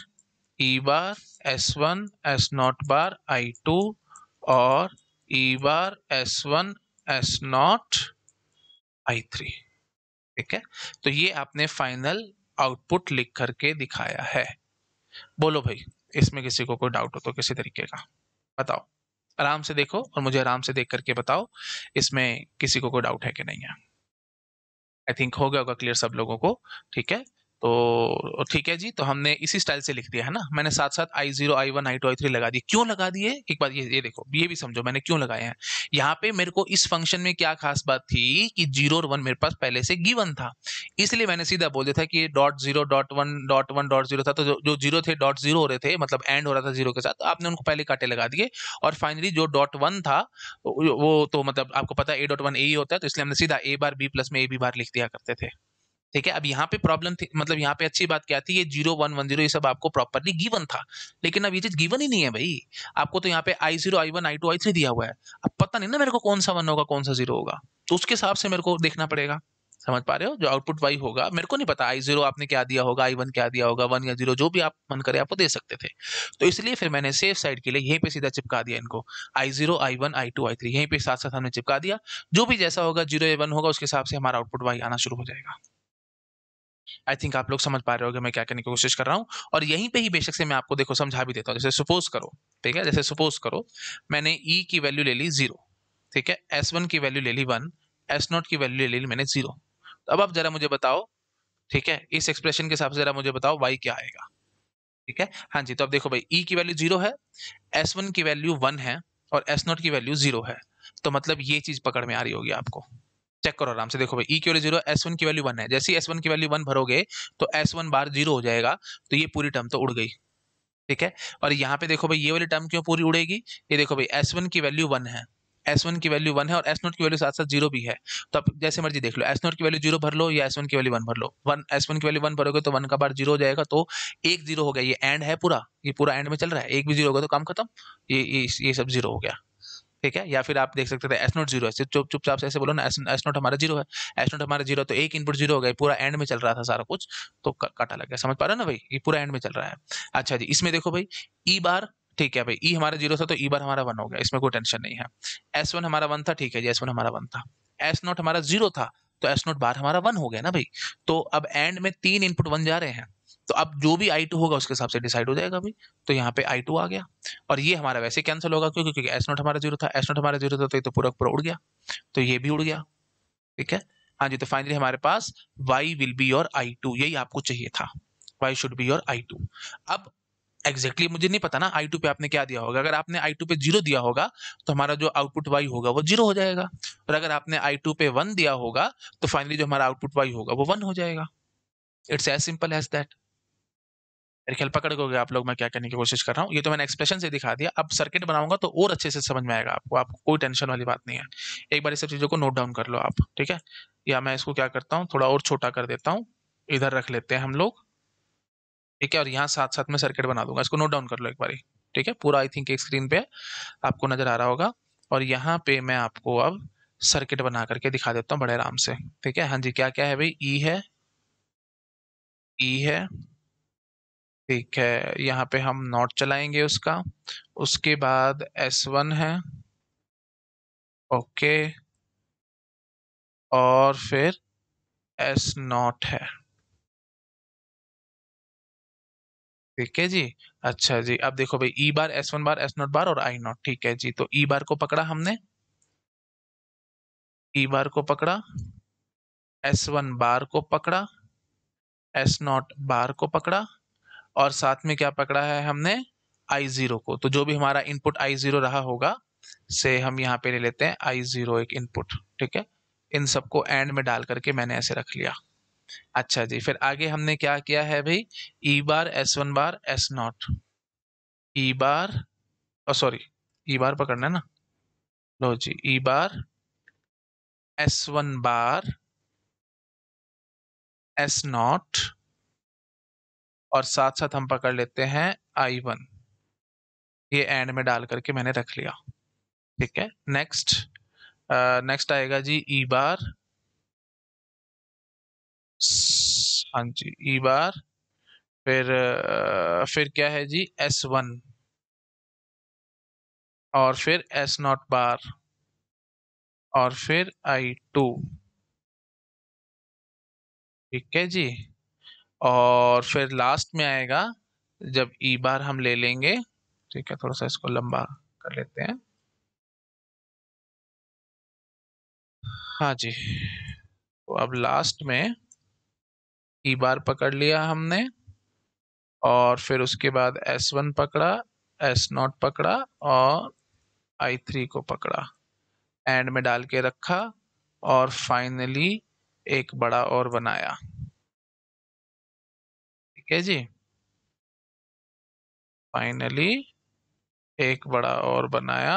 E bar S one S not bar I two और E bar S one S not I three ठीक है तो ये आपने फाइनल आउटपुट लिख करके दिखाया है बोलो भाई इसमें किसी को कोई डाउट हो तो किसी तरीके का बताओ आराम से देखो और मुझे आराम से देख करके बताओ इसमें किसी को कोई डाउट है कि नहीं है आई थिंक हो गया होगा क्लियर सब लोगों को ठीक है तो ठीक है जी तो हमने इसी स्टाइल से लिख दिया है ना मैंने साथ साथ I zero I one I two I three लगा दिए क्यों लगा दिए एक बात ये ये देखो ये भी समझो मैंने क्यों लगाए हैं यहाँ पे मेरे को इस फंक्शन में क्या खास बात थी कि जीरो और वन मेरे पास पहले से गिवन था इसलिए मैंने सीधा बोल दिया था कि dot zero dot one dot one dot zero था तो जो जीरो थे डॉट जीरो हो रहे थे मतलब एंड हो रहा था जीरो के साथ तो आपने उनको पहले काटे लगा दिए और फाइनली जो डॉट वन था वो तो मतलब आपको पता है ए डॉट वन ए ही होता है तो इसलिए हमने सीधा ए बार बी प्लस में ए बी बार लिख दिया करते थे ठीक है अब यहाँ पे प्रॉब्लम थी मतलब यहाँ पे अच्छी बात क्या थी ये जीरो वन वन जीरो ये सब आपको प्रॉपरली गिवन था लेकिन अब ये चीज गिवन ही नहीं है भाई आपको तो यहाँ पे I zero I one I two I three दिया हुआ है अब पता नहीं ना मेरे को कौन सा वन होगा कौन सा जीरो होगा तो उसके हिसाब से मेरे को देखना पड़ेगा समझ पा रहे हो जो आउटपुट वाई होगा मेरे को नहीं पता आई जीरो आपने क्या दिया होगा आई वन क्या दिया होगा वन या जीरो जो भी आप मन करे आपको दे सकते थे तो इसलिए फिर मैंने सेफ साइड के लिए यहीं पे सीधा चिपका दिया इनको I zero I one I two I three यहीं पे साथ साथ हमने चिपका दिया जो भी जैसा होगा जीरो ए वन होगा उसके हिसाब से हमारा आउटपुट वाई आना शुरू हो जाएगा आई थिंक आप लोग समझ पा रहे हो मैं क्या करने की कोशिश कर रहा हूँ और यहीं पे ही बेशक से मैं आपको देखो समझा भी देता हूँ जैसे सपोज करो ठीक है जैसे सपोज करो मैंने ई e की वैल्यू ले ली जीरो ठीक है एस वन की वैल्यू ले ली वन एस नॉट की वैल्यू ले ली मैंने जीरो तो अब आप जरा मुझे बताओ ठीक है इस एक्सप्रेशन के हिसाब से जरा मुझे बताओ वाई क्या आएगा ठीक है हाँ जी तो अब देखो भाई ई e की वैल्यू जीरो है एस वन की वैल्यू वन है और एस नॉट की वैल्यू जीरो है तो मतलब ये चीज पकड़ में आ रही होगी आपको चेक करो आराम से देखो भाई ई e की वैल्यू जीरो एस वन की वैल्यू वन है जैसे एस वन की वैल्यू वन भरोगे तो एस वन बार जीरो हो जाएगा तो ये पूरी टर्म तो उड़ गई ठीक है और यहाँ पे देखो भाई ये वाली टर्म क्यों पूरी उड़ेगी ये देखो भाई एस वन की वैल्यू वन है एस वन की वैल्यू वन है और एस नोट की वैल्यू साथ साथ जीरो भी है तो आप जैसे मर्जी देख लो एस नोट की वैल्यू जीरो भर लो या एस वन की वैल्यू वन भर लो वन एस वन की वैल्यू वन भरोगे तो वन का बार जीरो हो जाएगा तो एक जीरो हो गया ये एंड है पूरा ये पूरा एंड में चल रहा है एक भी जीरो होगा तो काम खत्म ये ये सब जीरो हो गया ठीक है या फिर आप देख सकते थे एस नोट जीरो चुप चुपचाप से ऐसे बोलो ना एस नोट हमारा जीरो है एस नोट हमारा जीरो तो एक इनपुट जीरो हो गया पूरा एंड में चल रहा था सारा कुछ तो काटा लग गया समझ पा रहे हो ना भाई ये पूरा एंड में चल रहा है अच्छा जी इसमें देखो भाई ई e बार ठीक है भाई ई e हमारा जीरो था तो ई e बार हमारा वन हो गया इसमें कोई टेंशन नहीं है एस वन हमारा वन था ठीक है जी एस वन हमारा वन था एस नोट हमारा जीरो था तो एस नोट बार हमारा वन हो गया ना भाई तो अब एंड में तीन इनपुट वन जा रहे हैं तो अब जो भी आई टू होगा उसके हिसाब से डिसाइड हो जाएगा अभी तो यहाँ पे आई टू आ गया और ये हमारा वैसे कैंसिल होगा क्योंकि क्योंकि एस नोट हमारा जीरो था एस नोट हमारा जीरो था तो ये तो पूरा पूरा उड़ गया तो ये भी उड़ गया ठीक है हाँ जी तो फाइनली हमारे पास Y will be your I two यही आपको चाहिए था Y should be your I two अब एग्जैक्टली exactly, मुझे नहीं पता ना आई टू पे आपने क्या दिया होगा अगर आपने आई टू पे जीरो दिया होगा तो हमारा जो आउटपुट वाई होगा वो जीरो हो जाएगा और अगर आपने आई टू पे वन दिया होगा तो फाइनली जो हमारा आउटपुट वाई होगा वो वन हो जाएगा it's as simple as that ख्याल पकड़ गए आप लोग मैं क्या करने की कोशिश कर रहा हूँ ये तो मैंने एक्सप्रेशन से दिखा दिया अब सर्किट बनाऊंगा तो और अच्छे से समझ में आएगा आपको आपको कोई टेंशन वाली बात नहीं है एक बार इस सब चीज़ों को नोट डाउन कर लो आप ठीक है या मैं इसको क्या करता हूँ थोड़ा और छोटा कर देता हूँ इधर रख लेते हैं हम लोग ठीक है और यहाँ साथ साथ में सर्किट बना दूंगा इसको नोट डाउन कर लो एक बार ठीक है पूरा आई थिंक एक स्क्रीन पे आपको नजर आ रहा होगा और यहाँ पे मैं आपको अब सर्किट बना करके दिखा देता हूँ बड़े आराम से ठीक है हाँ जी क्या क्या है भाई ई e है ई e है ठीक है यहाँ पे हम नॉट चलाएंगे उसका उसके बाद एस वन है ओके और फिर एस नॉट है ठीक है जी अच्छा जी अब देखो भाई E e bar S one bar S not bar और आई नॉट ठीक है जी तो ई e बार को पकड़ा हमने ई e बार को पकड़ा एस वन बार को पकड़ा एस नॉट बार को पकड़ा और साथ में क्या पकड़ा है हमने आई जीरो को तो जो भी हमारा इनपुट आई जीरो रहा होगा से हम यहाँ पे ले लेते हैं आई जीरो एक इनपुट ठीक है इन सबको एंड में डाल करके मैंने ऐसे रख लिया अच्छा जी फिर आगे हमने क्या किया है भाई E bar S one bar S nought E bar sorry E e bar पकड़ना है ना लो जी E bar S one bar S nought और साथ साथ हम पकड़ लेते हैं आई वन ये एंड में डाल करके मैंने रख लिया ठीक है नेक्स्ट नेक्स्ट आएगा जी ई e बार हाँ जी ई e बार फिर uh, फिर क्या है जी एस वन और फिर एस नॉट बार और फिर आई टू ठीक है जी और फिर लास्ट में आएगा जब ई e बार हम ले लेंगे ठीक है थोड़ा सा इसको लंबा कर लेते हैं हाँ जी तो अब लास्ट में ई e बार पकड़ लिया हमने और फिर उसके बाद एस वन पकड़ा एस नॉट पकड़ा और आई थ्री को पकड़ा एंड में डाल के रखा और फाइनली एक बड़ा और बनाया ठीक है जी फाइनली एक बड़ा और बनाया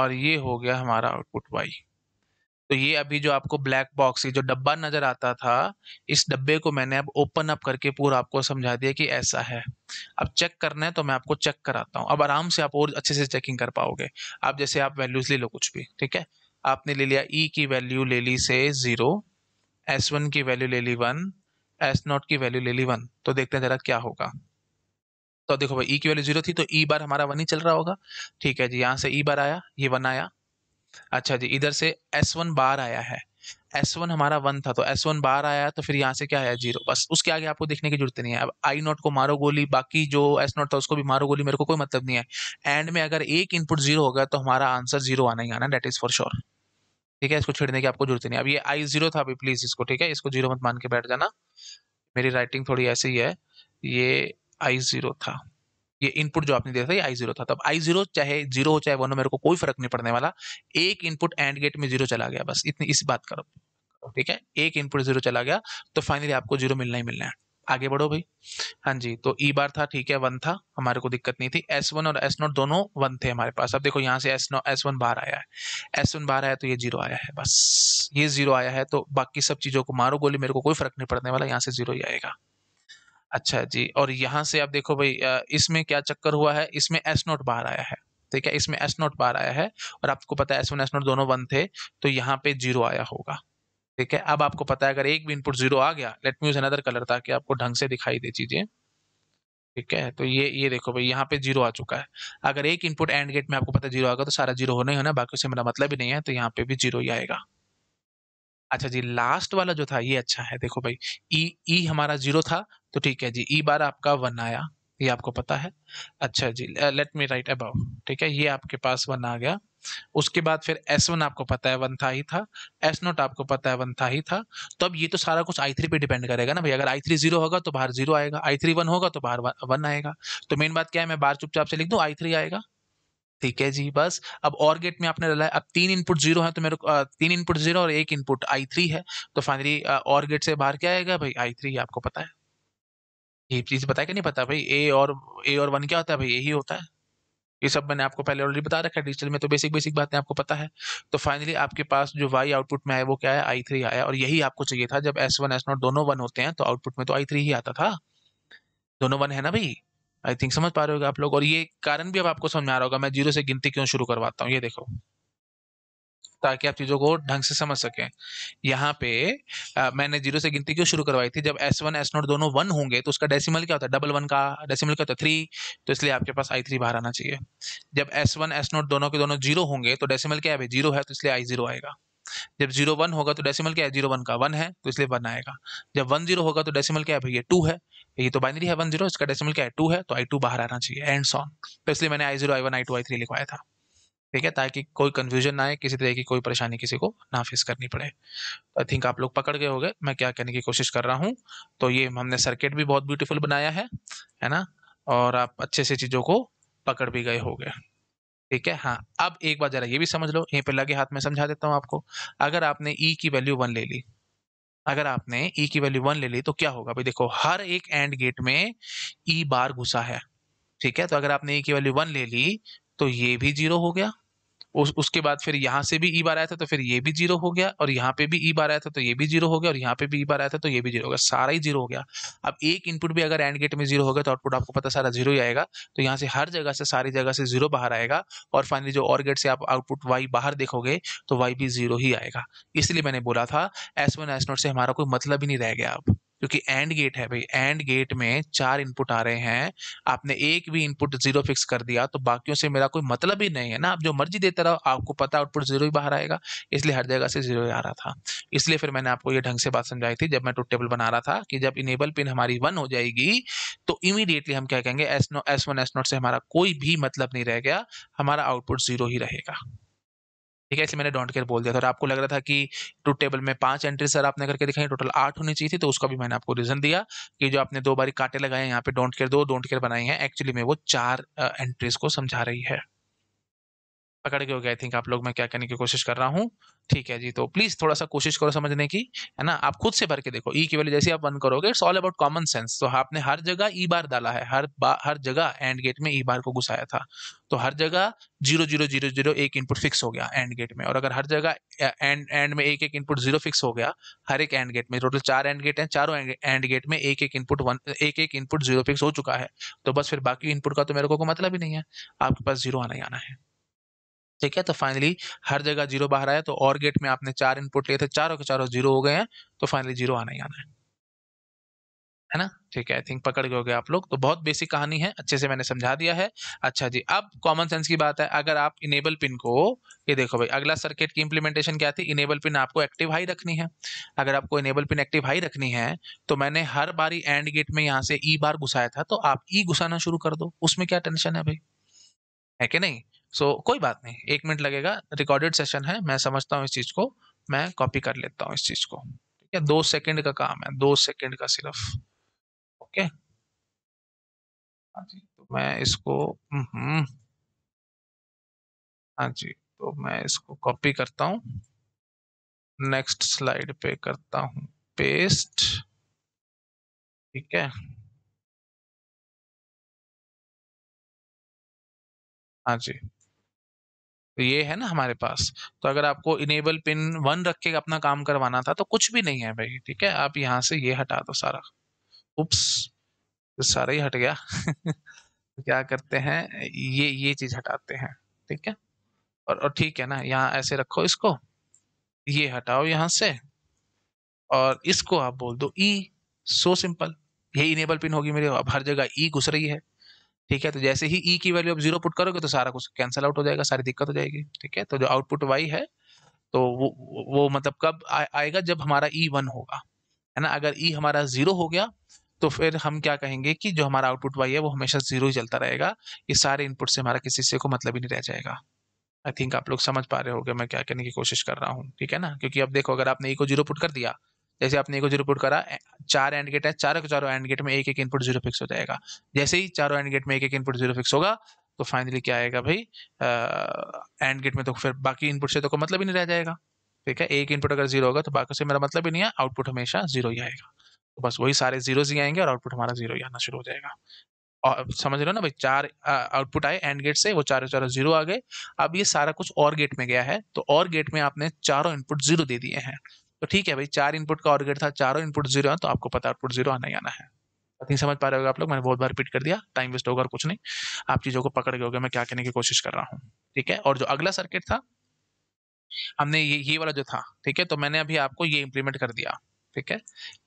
और ये हो गया हमारा आउटपुट वाई तो ये अभी जो आपको ब्लैक बॉक्स जो डब्बा नजर आता था इस डब्बे को मैंने अब ओपन अप करके पूरा आपको समझा दिया कि ऐसा है अब चेक करना है तो मैं आपको चेक कराता हूँ अब आराम से आप और अच्छे से चेकिंग कर पाओगे आप जैसे आप वैल्यूज ले लो कुछ भी ठीक है आपने ले लिया ई e की वैल्यू ले ली से ज़ीरो एस वन की वैल्यू ले ली वन एस नॉट की वैल्यू ले ली वन तो देखते हैं जरा क्या होगा तो देखो भाई ई e की वैल्यू जीरो थी तो ई e बार हमारा वन ही चल रहा होगा ठीक है जी यहाँ से ई e बार आया ये वन आया अच्छा जी इधर से एस वन बार आया है एस वन हमारा वन था तो एस वन बार आया तो फिर यहाँ से क्या आया जीरो बस उसके आगे आपको देखने की जरूरत नहीं है अब आई नॉट को मारो गोली बाकी जो एस नॉट था उसको भी मारो गोली मेरे को कोई मतलब नहीं है एंड में अगर एक इनपुट जीरो होगा तो हमारा आंसर जीरो आना ही आना डेट इज फॉर श्योर ठीक है इसको छेड़ने की आपको जरूरत नहीं अब ये आई जीरो था अभी प्लीज इसको ठीक है इसको जीरो मत मान के बैठ जाना मेरी राइटिंग थोड़ी ऐसी ही है ये आई जीरो था ये इनपुट जो आपने दिया था ये आई जीरो था तब आई जीरो चाहे जीरो हो चाहे वन हो मेरे को कोई फर्क नहीं पड़ने वाला एक इनपुट एंड गेट में जीरो चला गया बस इतनी इस बात करो ठीक है एक इनपुट जीरो चला गया तो फाइनली आपको जीरो मिलना ही मिलना है आगे बढ़ो भाई हाँ जी तो ई e बार था ठीक है वन था हमारे को दिक्कत नहीं थी एस वन और एस नोट दोनों वन थे हमारे पास अब देखो यहाँ से एस नो एस वन बाहर आया है एस वन बाहर आया तो ये जीरो आया है बस ये जीरो आया है तो बाकी सब चीज़ों को मारो गोली मेरे को कोई फर्क नहीं पड़ने वाला यहाँ से जीरो ही आएगा अच्छा जी और यहाँ से आप देखो भाई इसमें क्या चक्कर हुआ है इसमें एस नोट बाहर आया है ठीक है इसमें एस नोट बाहर आया है और आपको पता है एस वन एस नोट दोनों वन थे तो यहाँ पे जीरो आया होगा ठीक है अब आपको पता है अगर एक भी इनपुट जीरो आ गया let me use another colour ताकि आपको ढंग से दिखाई दे चीजें ठीक है तो ये ये देखो भाई यहाँ पे जीरो आ चुका है अगर एक इनपुट एंड गेट में आपको पता जीरो गया तो सारा जीरो होना ही होना बाकी उससे मेरा मतलब ही नहीं है तो यहाँ पे भी जीरो ही आएगा अच्छा जी लास्ट वाला जो था ये अच्छा है देखो भाई ई e, ई e हमारा जीरो था तो ठीक है जी ई e बार आपका वन आया ये आपको पता है अच्छा जी लेट मी राइट अब ठीक है ये आपके पास वन आ गया उसके बाद फिर एस वन आपको पता है वन था ही था एस नोट आपको पता है वन था ही था तो अब ये तो सारा कुछ आई थ्री पे डिपेंड करेगा ना भाई अगर आई थ्री जीरो होगा तो बाहर जीरो आएगा आई थ्री वन होगा तो बाहर वन आएगा तो मेन बात क्या है मैं बाहर चुपचाप से लिख दू आई थ्री आएगा ठीक है जी बस अब और गेट में आपने डाला है अब तीन इनपुट जीरो है तो मेरे को तीन इनपुट जीरो और एक इनपुट आई थ्री है तो फाइनली और गेट से बाहर क्या आएगा भाई आई थ्री आपको पता है ये चीज पता है कि नहीं पता भाई ए और ए और वन क्या होता है भाई यही होता है ये सब मैंने आपको पहले ऑलरेडी बता रखा है डिजिटल में तो बेसिक बेसिक बातें आपको पता है तो फाइनली आपके पास जो वाई आउटपुट में आया वो क्या है आई थ्री आया और यही आपको चाहिए था जब एस वन एस नॉट दोनों वन होते हैं तो आउटपुट में तो आई थ्री ही आता था दोनों वन है ना भाई आई थिंक समझ पा रहे होगा आप लोग और ये कारण भी अब आपको समझ आ रहा होगा मैं जीरो से गिनती क्यों शुरू करवाता हूँ ये देखो ताकि आप चीज़ों को ढंग से समझ सकें यहाँ पे आ, मैंने जीरो से गिनती क्यों शुरू करवाई थी जब एस वन एस नोट दोनों वन होंगे तो उसका डेसिमल क्या होता है डबल वन का डेसिमल क्या होता है थ्री तो इसलिए आपके पास आई थ्री बाहर आना चाहिए जब एस वन एस नोट दोनों के दोनों जीरो होंगे तो डेसिमल क्या है जीरो है तो इसलिए आई जीरो आएगा जब जीरो वन होगा तो डेसिमल क्या है जीरो वन का वन है तो इसलिए वन आएगा जब वन जीरो होगा तो डेसिमल क्या है भैया टू है ये तो बाइनरी है वन जीरो इसका डेसिमल क्या है टू है तो आई टू बाहर आना चाहिए एंड सॉन तो इसलिए मैंने I zero I one I two I three लिखवाया था ठीक है ताकि कोई कन्फ्यूजन ना आए किसी तरह की कोई परेशानी किसी को ना फेस करनी पड़े आई थिंक आप लोग पकड़ गए हो गए मैं क्या कहने की कोशिश कर रहा हूँ तो ये हमने सर्किट भी बहुत ब्यूटीफुल बनाया है है ना और आप अच्छे से चीज़ों को पकड़ भी गए होंगे ठीक है हाँ अब एक बार जरा ये भी समझ लो यहीं पे लगे हाथ में समझा देता हूँ आपको अगर आपने ई e की वैल्यू वन ले ली अगर आपने ई e की वैल्यू वन ले ली तो क्या होगा भाई देखो हर एक एंड गेट में ई e बार घुसा है ठीक है तो अगर आपने ई e की वैल्यू वन ले ली तो ये भी जीरो हो गया उस उसके बाद फिर यहाँ से भी ई e बार आया था तो फिर ये भी जीरो हो गया और यहाँ पे भी ई e बार आया था तो ये भी जीरो हो गया और यहाँ पे भी ई e बार आया था तो ये भी जीरो हो गया सारा ही जीरो हो गया अब एक इनपुट भी अगर एंड गेट में जीरो हो गया तो आउटपुट आपको पता सारा जीरो ही आएगा तो यहाँ से हर जगह से सारी जगह से जीरो बाहर आएगा और फाइनली जो और गेट से आप आउटपुट वाई बाहर देखोगे तो वाई भी जीरो ही आएगा इसलिए मैंने बोला था एस वन एस नोट से हमारा कोई मतलब ही नहीं रह गया अब क्योंकि एंड गेट है भाई एंड गेट में चार इनपुट आ रहे हैं आपने एक भी इनपुट जीरो फिक्स कर दिया तो बाकियों से मेरा कोई मतलब ही नहीं है ना आप जो मर्जी देते रहो आपको पता आउटपुट जीरो ही बाहर आएगा इसलिए हर जगह से जीरो ही आ रहा था इसलिए फिर मैंने आपको ये ढंग से बात समझाई थी जब मैं ट्रुथ टेबल बना रहा था कि जब इनेबल पिन हमारी वन हो जाएगी तो इमीडिएटली हम क्या कहेंगे S no S one S naught से हमारा कोई भी मतलब नहीं रह गया हमारा आउटपुट जीरो ही रहेगा ठीक है इसलिए मैंने डोंट केयर बोल दिया था और आपको लग रहा था कि टू टेबल में पांच एंट्री सर आपने करके दिखाई टोटल आठ होनी चाहिए थी तो उसका भी मैंने आपको रीजन दिया कि जो आपने दो बारी कांटे लगाए यहाँ पे डोंट केयर दो डोंट केयर बनाई है एक्चुअली में वो चार एंट्रीज को समझा रही है पकड़ के हो गया आई थिंक आप लोग मैं क्या कहने की कोशिश कर रहा हूँ ठीक है जी तो प्लीज थोड़ा सा कोशिश करो समझने की है ना आप खुद से भर के देखो ई e की वैल्यू जैसे आप वन करोगे it's all about common sense तो आपने हर जगह ई e बार डाला है हर बार हर जगह एंड गेट में ई e बार को घुसाया था तो हर जगह जीरो जीरो जीरो जीरो एक इनपुट फिक्स हो गया एंड गेट में और अगर हर जगह एंड एंड में एक एक इनपुट जीरो फिक्स हो गया हर एक एंड गेट में टोटल चार एंड गेट हैं चारों एंड गेट में एक एक इनपुट वन एक एक इनपुट जीरो फिक्स हो चुका है तो बस फिर बाकी इनपुट का तो मेरे को मतलब ही नहीं है आपके पास जीरो आना ही आना है ठीक है तो फाइनली हर जगह जीरो बाहर आया तो और गेट में आपने चार इनपुट लिए थे चारों के चारों जीरो हो गए हैं तो फाइनली जीरो आना ही आना है है ना ठीक है आई थिंक पकड़ गए आप लोग तो बहुत बेसिक कहानी है अच्छे से मैंने समझा दिया है अच्छा जी अब कॉमन सेंस की बात है अगर आप इनेबल पिन को ये देखो भाई अगला सर्किट की इंप्लीमेंटेशन क्या थी इनेबल पिन आपको एक्टिव हाई रखनी है अगर आपको इनेबल पिन एक्टिव हाई रखनी है तो मैंने हर बारी एंड गेट में यहाँ से ई e बार घुसाया था तो आप ई e घुसाना शुरू कर दो उसमें क्या टेंशन है भाई है कि नहीं सो so, कोई बात नहीं एक मिनट लगेगा रिकॉर्डेड सेशन है मैं समझता हूँ इस चीज़ को मैं कॉपी कर लेता हूँ इस चीज़ को ठीक है दो सेकंड का काम है दो सेकंड का सिर्फ ओके हाँ जी तो मैं इसको हाँ जी तो मैं इसको कॉपी करता हूँ नेक्स्ट स्लाइड पे करता हूँ पेस्ट ठीक है हाँ जी तो ये है ना हमारे पास तो अगर आपको इनेबल पिन वन रख के अपना काम करवाना था तो कुछ भी नहीं है भाई ठीक है आप यहाँ से ये हटा दो सारा उप्स तो सारा ही हट गया क्या करते हैं ये ये चीज हटाते हैं ठीक है और और ठीक है ना यहाँ ऐसे रखो इसको ये हटाओ यहाँ से और इसको आप बोल दो ई सो सिंपल यही इनेबल पिन होगी मेरे अब हर जगह ई e घुस रही है ठीक है तो जैसे ही ई e की वैल्यू आप जीरो पुट करोगे तो सारा कुछ कैंसिल आउट हो जाएगा सारी दिक्कत हो जाएगी ठीक है तो जो आउटपुट वाई है तो वो वो मतलब कब आएगा जब हमारा ई e वन होगा है ना अगर ई e हमारा जीरो हो गया तो फिर हम क्या कहेंगे कि जो हमारा आउटपुट वाई है वो हमेशा जीरो ही चलता रहेगा ये सारे इनपुट से हमारा किसी से को मतलब ही नहीं रह जाएगा आई थिंक आप लोग समझ पा रहे होगे मैं क्या कहने की कोशिश कर रहा हूँ ठीक है ना क्योंकि अब देखो अगर आपने ई e को जीरो पुट कर दिया जैसे आपने एक जीरो पुट करा चार एंड गेट है चारों के चारों एंड गेट में एक एक इनपुट जीरो फिक्स हो जाएगा जैसे ही चारों एंड गेट में एक एक इनपुट जीरो फिक्स होगा तो फाइनली क्या आएगा भाई एंड गेट में तो फिर बाकी इनपुट से तो कोई मतलब ही नहीं रह जाएगा ठीक है एक इनपुट अगर जीरो होगा तो बाकी से मेरा मतलब ही नहीं है आउटपुट हमेशा जीरो ही आएगा तो बस वही सारे जीरो ही आएंगे और आउटपुट हमारा जीरो ही आना शुरू हो जाएगा और समझ रहे हो ना भाई चार आउटपुट आए एंड गेट से वो चारों चारों जीरो आ गए अब ये सारा कुछ और गेट में गया है तो और गेट में आपने चारों इनपुट जीरो दे दिए हैं तो ठीक है भाई चार इनपुट का ऑर्गेट था चारों इनपुट जीरो है तो आपको पता आउटपुट जीरो आना ही आना है नहीं समझ पा रहे होगा आप लोग मैंने बहुत बार रिपीट कर दिया टाइम वेस्ट होगा और कुछ नहीं आप चीज़ों को पकड़ गए मैं क्या कहने की कोशिश कर रहा हूँ ठीक है और जो अगला सर्किट था हमने ये ये वाला जो था ठीक है तो मैंने अभी आपको ये इम्प्लीमेंट कर दिया ठीक है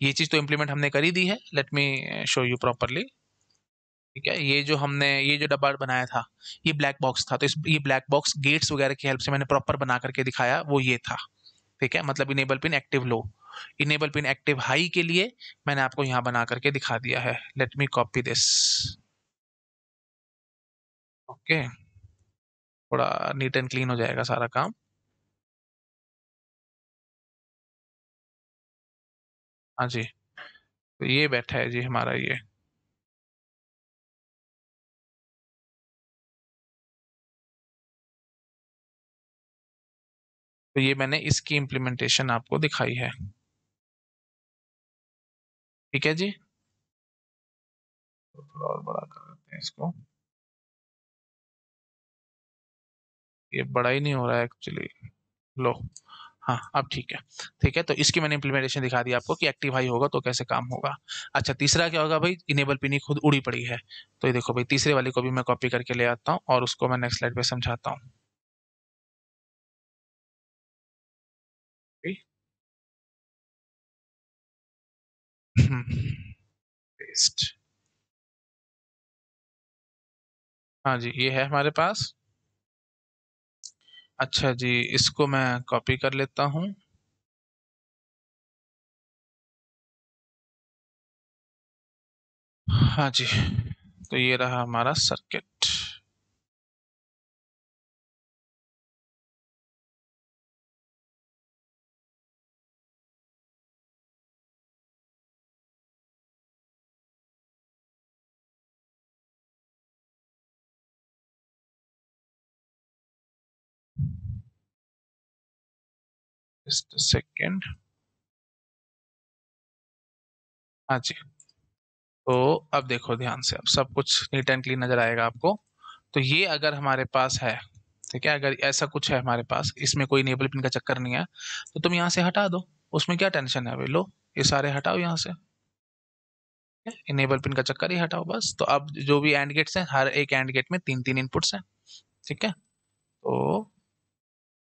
ये चीज़ तो इम्प्लीमेंट हमने कर ही दी है let me show you properly ठीक है ये जो हमने ये जो डब्बा बनाया था ये ब्लैक बॉक्स था तो इस ये ब्लैक बॉक्स गेट्स वगैरह की हेल्प से मैंने प्रॉपर बना करके दिखाया वो ये था ठीक है मतलब enable pin active low enable pin active high के लिए मैंने आपको यहां बना करके दिखा दिया है let me copy this okay थोड़ा नीट एंड क्लीन हो जाएगा सारा काम हाँ जी तो ये बैठा है जी हमारा ये तो ये मैंने इसकी इम्प्लीमेंटेशन आपको दिखाई है ठीक है जी तो थोड़ा और बड़ा कर देते हैं इसको ये बड़ा ही नहीं हो रहा है एक्चुअली लो हाँ अब ठीक है ठीक है तो इसकी मैंने इंप्लीमेंटेशन दिखा दी आपको कि एक्टिव हाई होगा तो कैसे काम होगा अच्छा तीसरा क्या होगा भाई इनेबल पिनी खुद उड़ी पड़ी है तो ये देखो भाई तीसरे वाली को भी मैं कॉपी करके ले आता हूँ और उसको मैं नेक्स्ट स्लाइड पे समझाता हूँ पेस्ट हाँ जी ये है हमारे पास अच्छा जी इसको मैं कॉपी कर लेता हूँ हाँ जी तो ये रहा हमारा सर्किट just a second हाँ जी तो अब देखो ध्यान से अब सब कुछ नीट एंड क्लीन नजर आएगा आपको तो ये अगर हमारे पास है ठीक है अगर ऐसा कुछ है हमारे पास इसमें कोई नेबल पिन का चक्कर नहीं है तो तुम यहाँ से हटा दो उसमें क्या टेंशन है भाई लो ये सारे हटाओ यहाँ से इनेबल पिन का चक्कर ही हटाओ बस तो अब जो भी एंड गेट्स हैं हर एक एंड गेट में तीन तीन इनपुट्स हैं ठीक है तो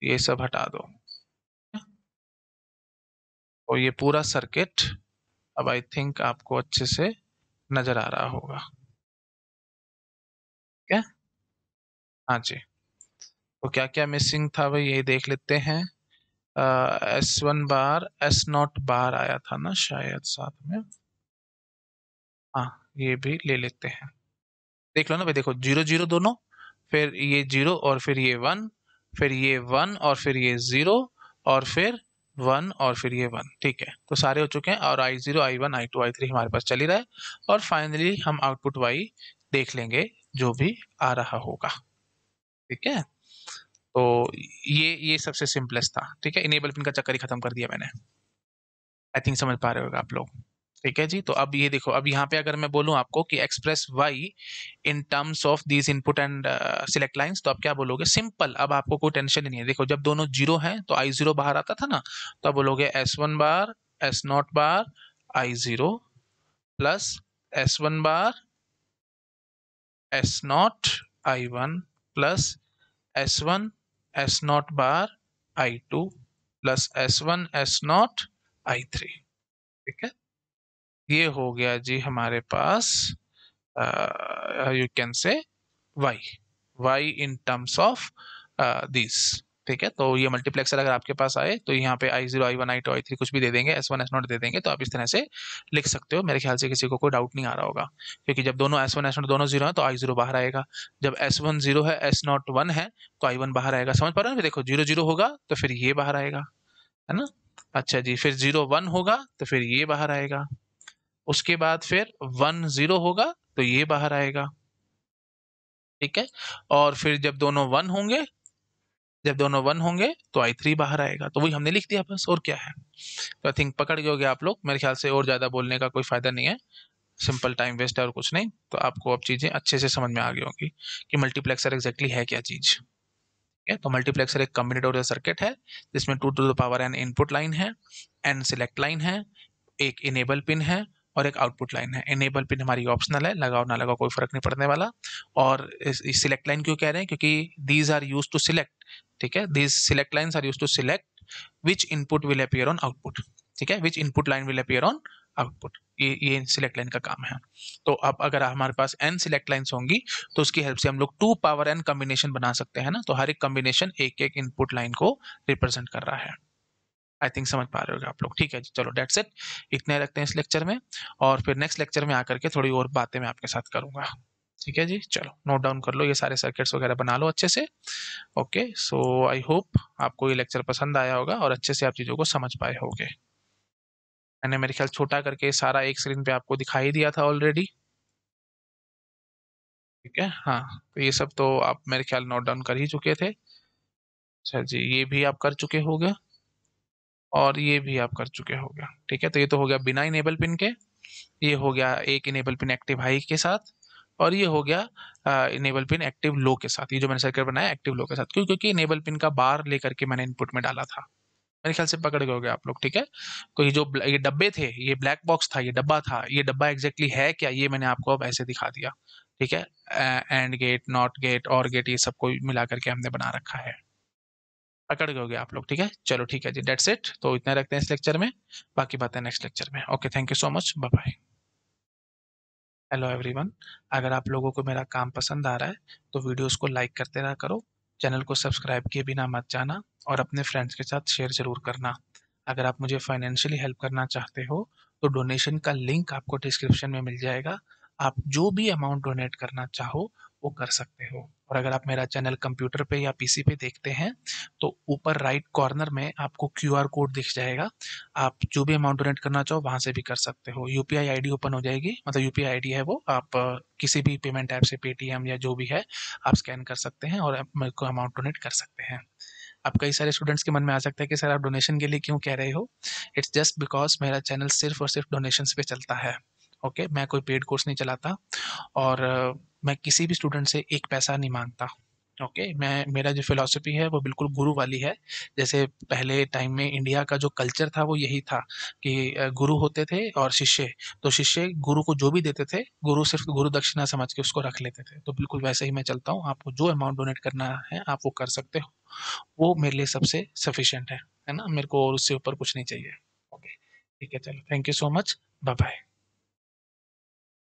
ये सब हटा दो और ये पूरा सर्किट अब आई थिंक आपको अच्छे से नज़र आ रहा होगा क्या हाँ जी तो क्या क्या मिसिंग था भाई ये देख लेते हैं S one bar S not bar आया था ना शायद साथ में हाँ ये भी ले लेते हैं देख लो ना भाई देखो जीरो जीरो दोनों फिर ये जीरो और फिर ये वन फिर ये वन और फिर ये जीरो और फिर वन और फिर ये वन ठीक है तो सारे हो चुके हैं और I zero I one I two I three हमारे पास चल ही रहा है और फाइनली हम आउटपुट वाई देख लेंगे जो भी आ रहा होगा ठीक है तो ये ये सबसे सिंपलेस्ट था ठीक है इनेबल पिन का चक्कर ही खत्म कर दिया मैंने आई थिंक समझ पा रहे होगा आप लोग ठीक है जी तो अब ये देखो अब यहाँ पे अगर मैं बोलूँ आपको कि express Y in terms of these input and select lines तो आप क्या बोलोगे सिंपल अब आपको कोई टेंशन ही नहीं है देखो जब दोनों जीरो हैं तो आई जीरो बाहर आता था ना तो आप बोलोगे S one bar S not bar I zero plus S one bar S not I one plus S one S not bar I two plus S one S not I three ठीक है ये हो गया जी हमारे पास you can say Y Y in terms of this ठीक है तो ये मल्टीप्लेक्सर अगर आपके पास आए तो यहाँ पे I zero I one I two I three कुछ भी दे देंगे एस वन एस नॉट दे देंगे तो आप इस तरह से लिख सकते हो मेरे ख्याल से किसी को कोई डाउट नहीं आ रहा होगा क्योंकि जब दोनों एस वन एस नॉट दोनों जीरो हैं तो आई जीरो बाहर आएगा जब एस वन जीरो है एस नॉट वन है तो आई वन बाहर आएगा समझ पा रहे हो देखो जीरो जीरो होगा तो फिर ये बाहर आएगा है ना अच्छा जी फिर जीरो वन होगा तो फिर ये बाहर आएगा उसके बाद फिर वन जीरो होगा तो ये बाहर आएगा ठीक है और फिर जब दोनों वन होंगे जब दोनों वन होंगे तो आई थ्री बाहर आएगा तो वही हमने लिख दिया बस और क्या है तो आई थिंक पकड़ गए होगे आप लोग मेरे ख्याल से और ज़्यादा बोलने का कोई फ़ायदा नहीं है सिंपल टाइम वेस्ट है और कुछ नहीं तो आपको अब चीज़ें अच्छे से समझ में आ गई होंगी कि मल्टीप्लेक्सर एग्जैक्टली है क्या चीज़ है तो मल्टीप्लेक्सर एक कम्बिनेटोरियल सर्किट है जिसमें two to the power N input line है एन सिलेक्ट लाइन है एक इनेबल पिन है और एक आउटपुट लाइन है इनेबल पिन हमारी ऑप्शनल है लगाओ ना लगाओ कोई फर्क नहीं पड़ने वाला और इस सिलेक्ट लाइन क्यों कह रहे हैं क्योंकि these are use to select ठीक है these select lines are use to select which input will appear on output ठीक है which input line will appear on output ये ये सिलेक्ट लाइन का काम है तो अब अगर हमारे पास एन सिलेक्ट लाइन्स होंगी तो उसकी हेल्प से हम लोग टू पावर एन कॉम्बिनेशन बना सकते हैं ना तो हर एक कॉम्बिनेशन एक एक इनपुट लाइन को रिप्रेजेंट कर रहा है आई थिंक समझ पा रहे हो आप लोग ठीक है चलो डेट्स इट इतने रखते हैं इस लेक्चर में और फिर नेक्स्ट लेक्चर में आकर के थोड़ी और बातें मैं आपके साथ करूँगा ठीक है जी चलो नोट डाउन कर लो ये सारे सर्किट्स वगैरह बना लो अच्छे से ओके सो आई होप आपको ये लेक्चर पसंद आया होगा और अच्छे से आप चीज़ों को समझ पाए होंगे मैंने मेरे ख्याल छोटा करके सारा एक स्क्रीन पे आपको दिखाई दिया था ऑलरेडी ठीक है हाँ तो ये सब तो आप मेरे ख्याल नोट डाउन कर ही चुके थे अच्छा जी ये भी आप कर चुके होगा और ये भी आप कर चुके हो गया ठीक है तो ये तो हो गया बिना इनेबल पिन के ये हो गया एक इनेबल पिन एक्टिव हाई के साथ और ये हो गया इनेबल पिन एक्टिव लो के साथ ये जो मैंने सर्किट बनाया एक्टिव लो के साथ क्यों क्योंकि इनेबल पिन का बार लेकर के मैंने इनपुट में डाला था मेरे ख्याल से पकड़ गए आप लोग ठीक है कोई तो जो ये डब्बे थे ये ब्लैक बॉक्स था ये डब्बा था ये डब्बा एग्जैक्टली है क्या ये मैंने आपको अब ऐसे दिखा दिया ठीक है and gate not gate or gate ये सबको मिला करके हमने बना रखा है अकड़ गए आप लोग ठीक है चलो ठीक है जी डेट सेट तो इतना रखते हैं इस लेक्चर में बाकी बातें नेक्स्ट लेक्चर में okay thank you so much bye hello everyone अगर आप लोगों को मेरा काम पसंद आ रहा है तो वीडियोस को लाइक करते रहा करो चैनल को सब्सक्राइब किए बिना मत जाना और अपने फ्रेंड्स के साथ शेयर ज़रूर करना अगर आप मुझे फाइनेंशियली हेल्प करना चाहते हो तो डोनेशन का लिंक आपको डिस्क्रिप्शन में मिल जाएगा आप जो भी अमाउंट डोनेट करना चाहो वो कर सकते हो और अगर आप मेरा चैनल कंप्यूटर पे या पीसी पे देखते हैं तो ऊपर राइट कॉर्नर में आपको क्यूआर कोड दिख जाएगा आप जो भी अमाउंट डोनेट करना चाहो वहाँ से भी कर सकते हो यू पी आई ओपन हो जाएगी मतलब यू पी आई है वो आप किसी भी पेमेंट ऐप से पेटीएम या जो भी है आप स्कैन कर सकते हैं और मेरे को अमाउंट डोनेट कर सकते हैं अब कई सारे स्टूडेंट्स के मन में आ सकता है कि सर आप डोनेशन के लिए क्यों कह रहे हो इट्स जस्ट बिकॉज मेरा चैनल सिर्फ और सिर्फ डोनेशन पे चलता है ओके okay? मैं कोई पेड कोर्स नहीं चलाता और मैं किसी भी स्टूडेंट से एक पैसा नहीं मांगता ओके okay, मैं मेरा जो फिलॉसफी है वो बिल्कुल गुरु वाली है जैसे पहले टाइम में इंडिया का जो कल्चर था वो यही था कि गुरु होते थे और शिष्य तो शिष्य गुरु को जो भी देते थे गुरु सिर्फ गुरु दक्षिणा समझ के उसको रख लेते थे तो बिल्कुल वैसे ही मैं चलता हूँ आपको जो अमाउंट डोनेट करना है आप वो कर सकते हो वो मेरे लिए सबसे सफिशेंट है है ना मेरे को और उससे ऊपर कुछ नहीं चाहिए ओके okay, ठीक है चलो thank you so much bye bye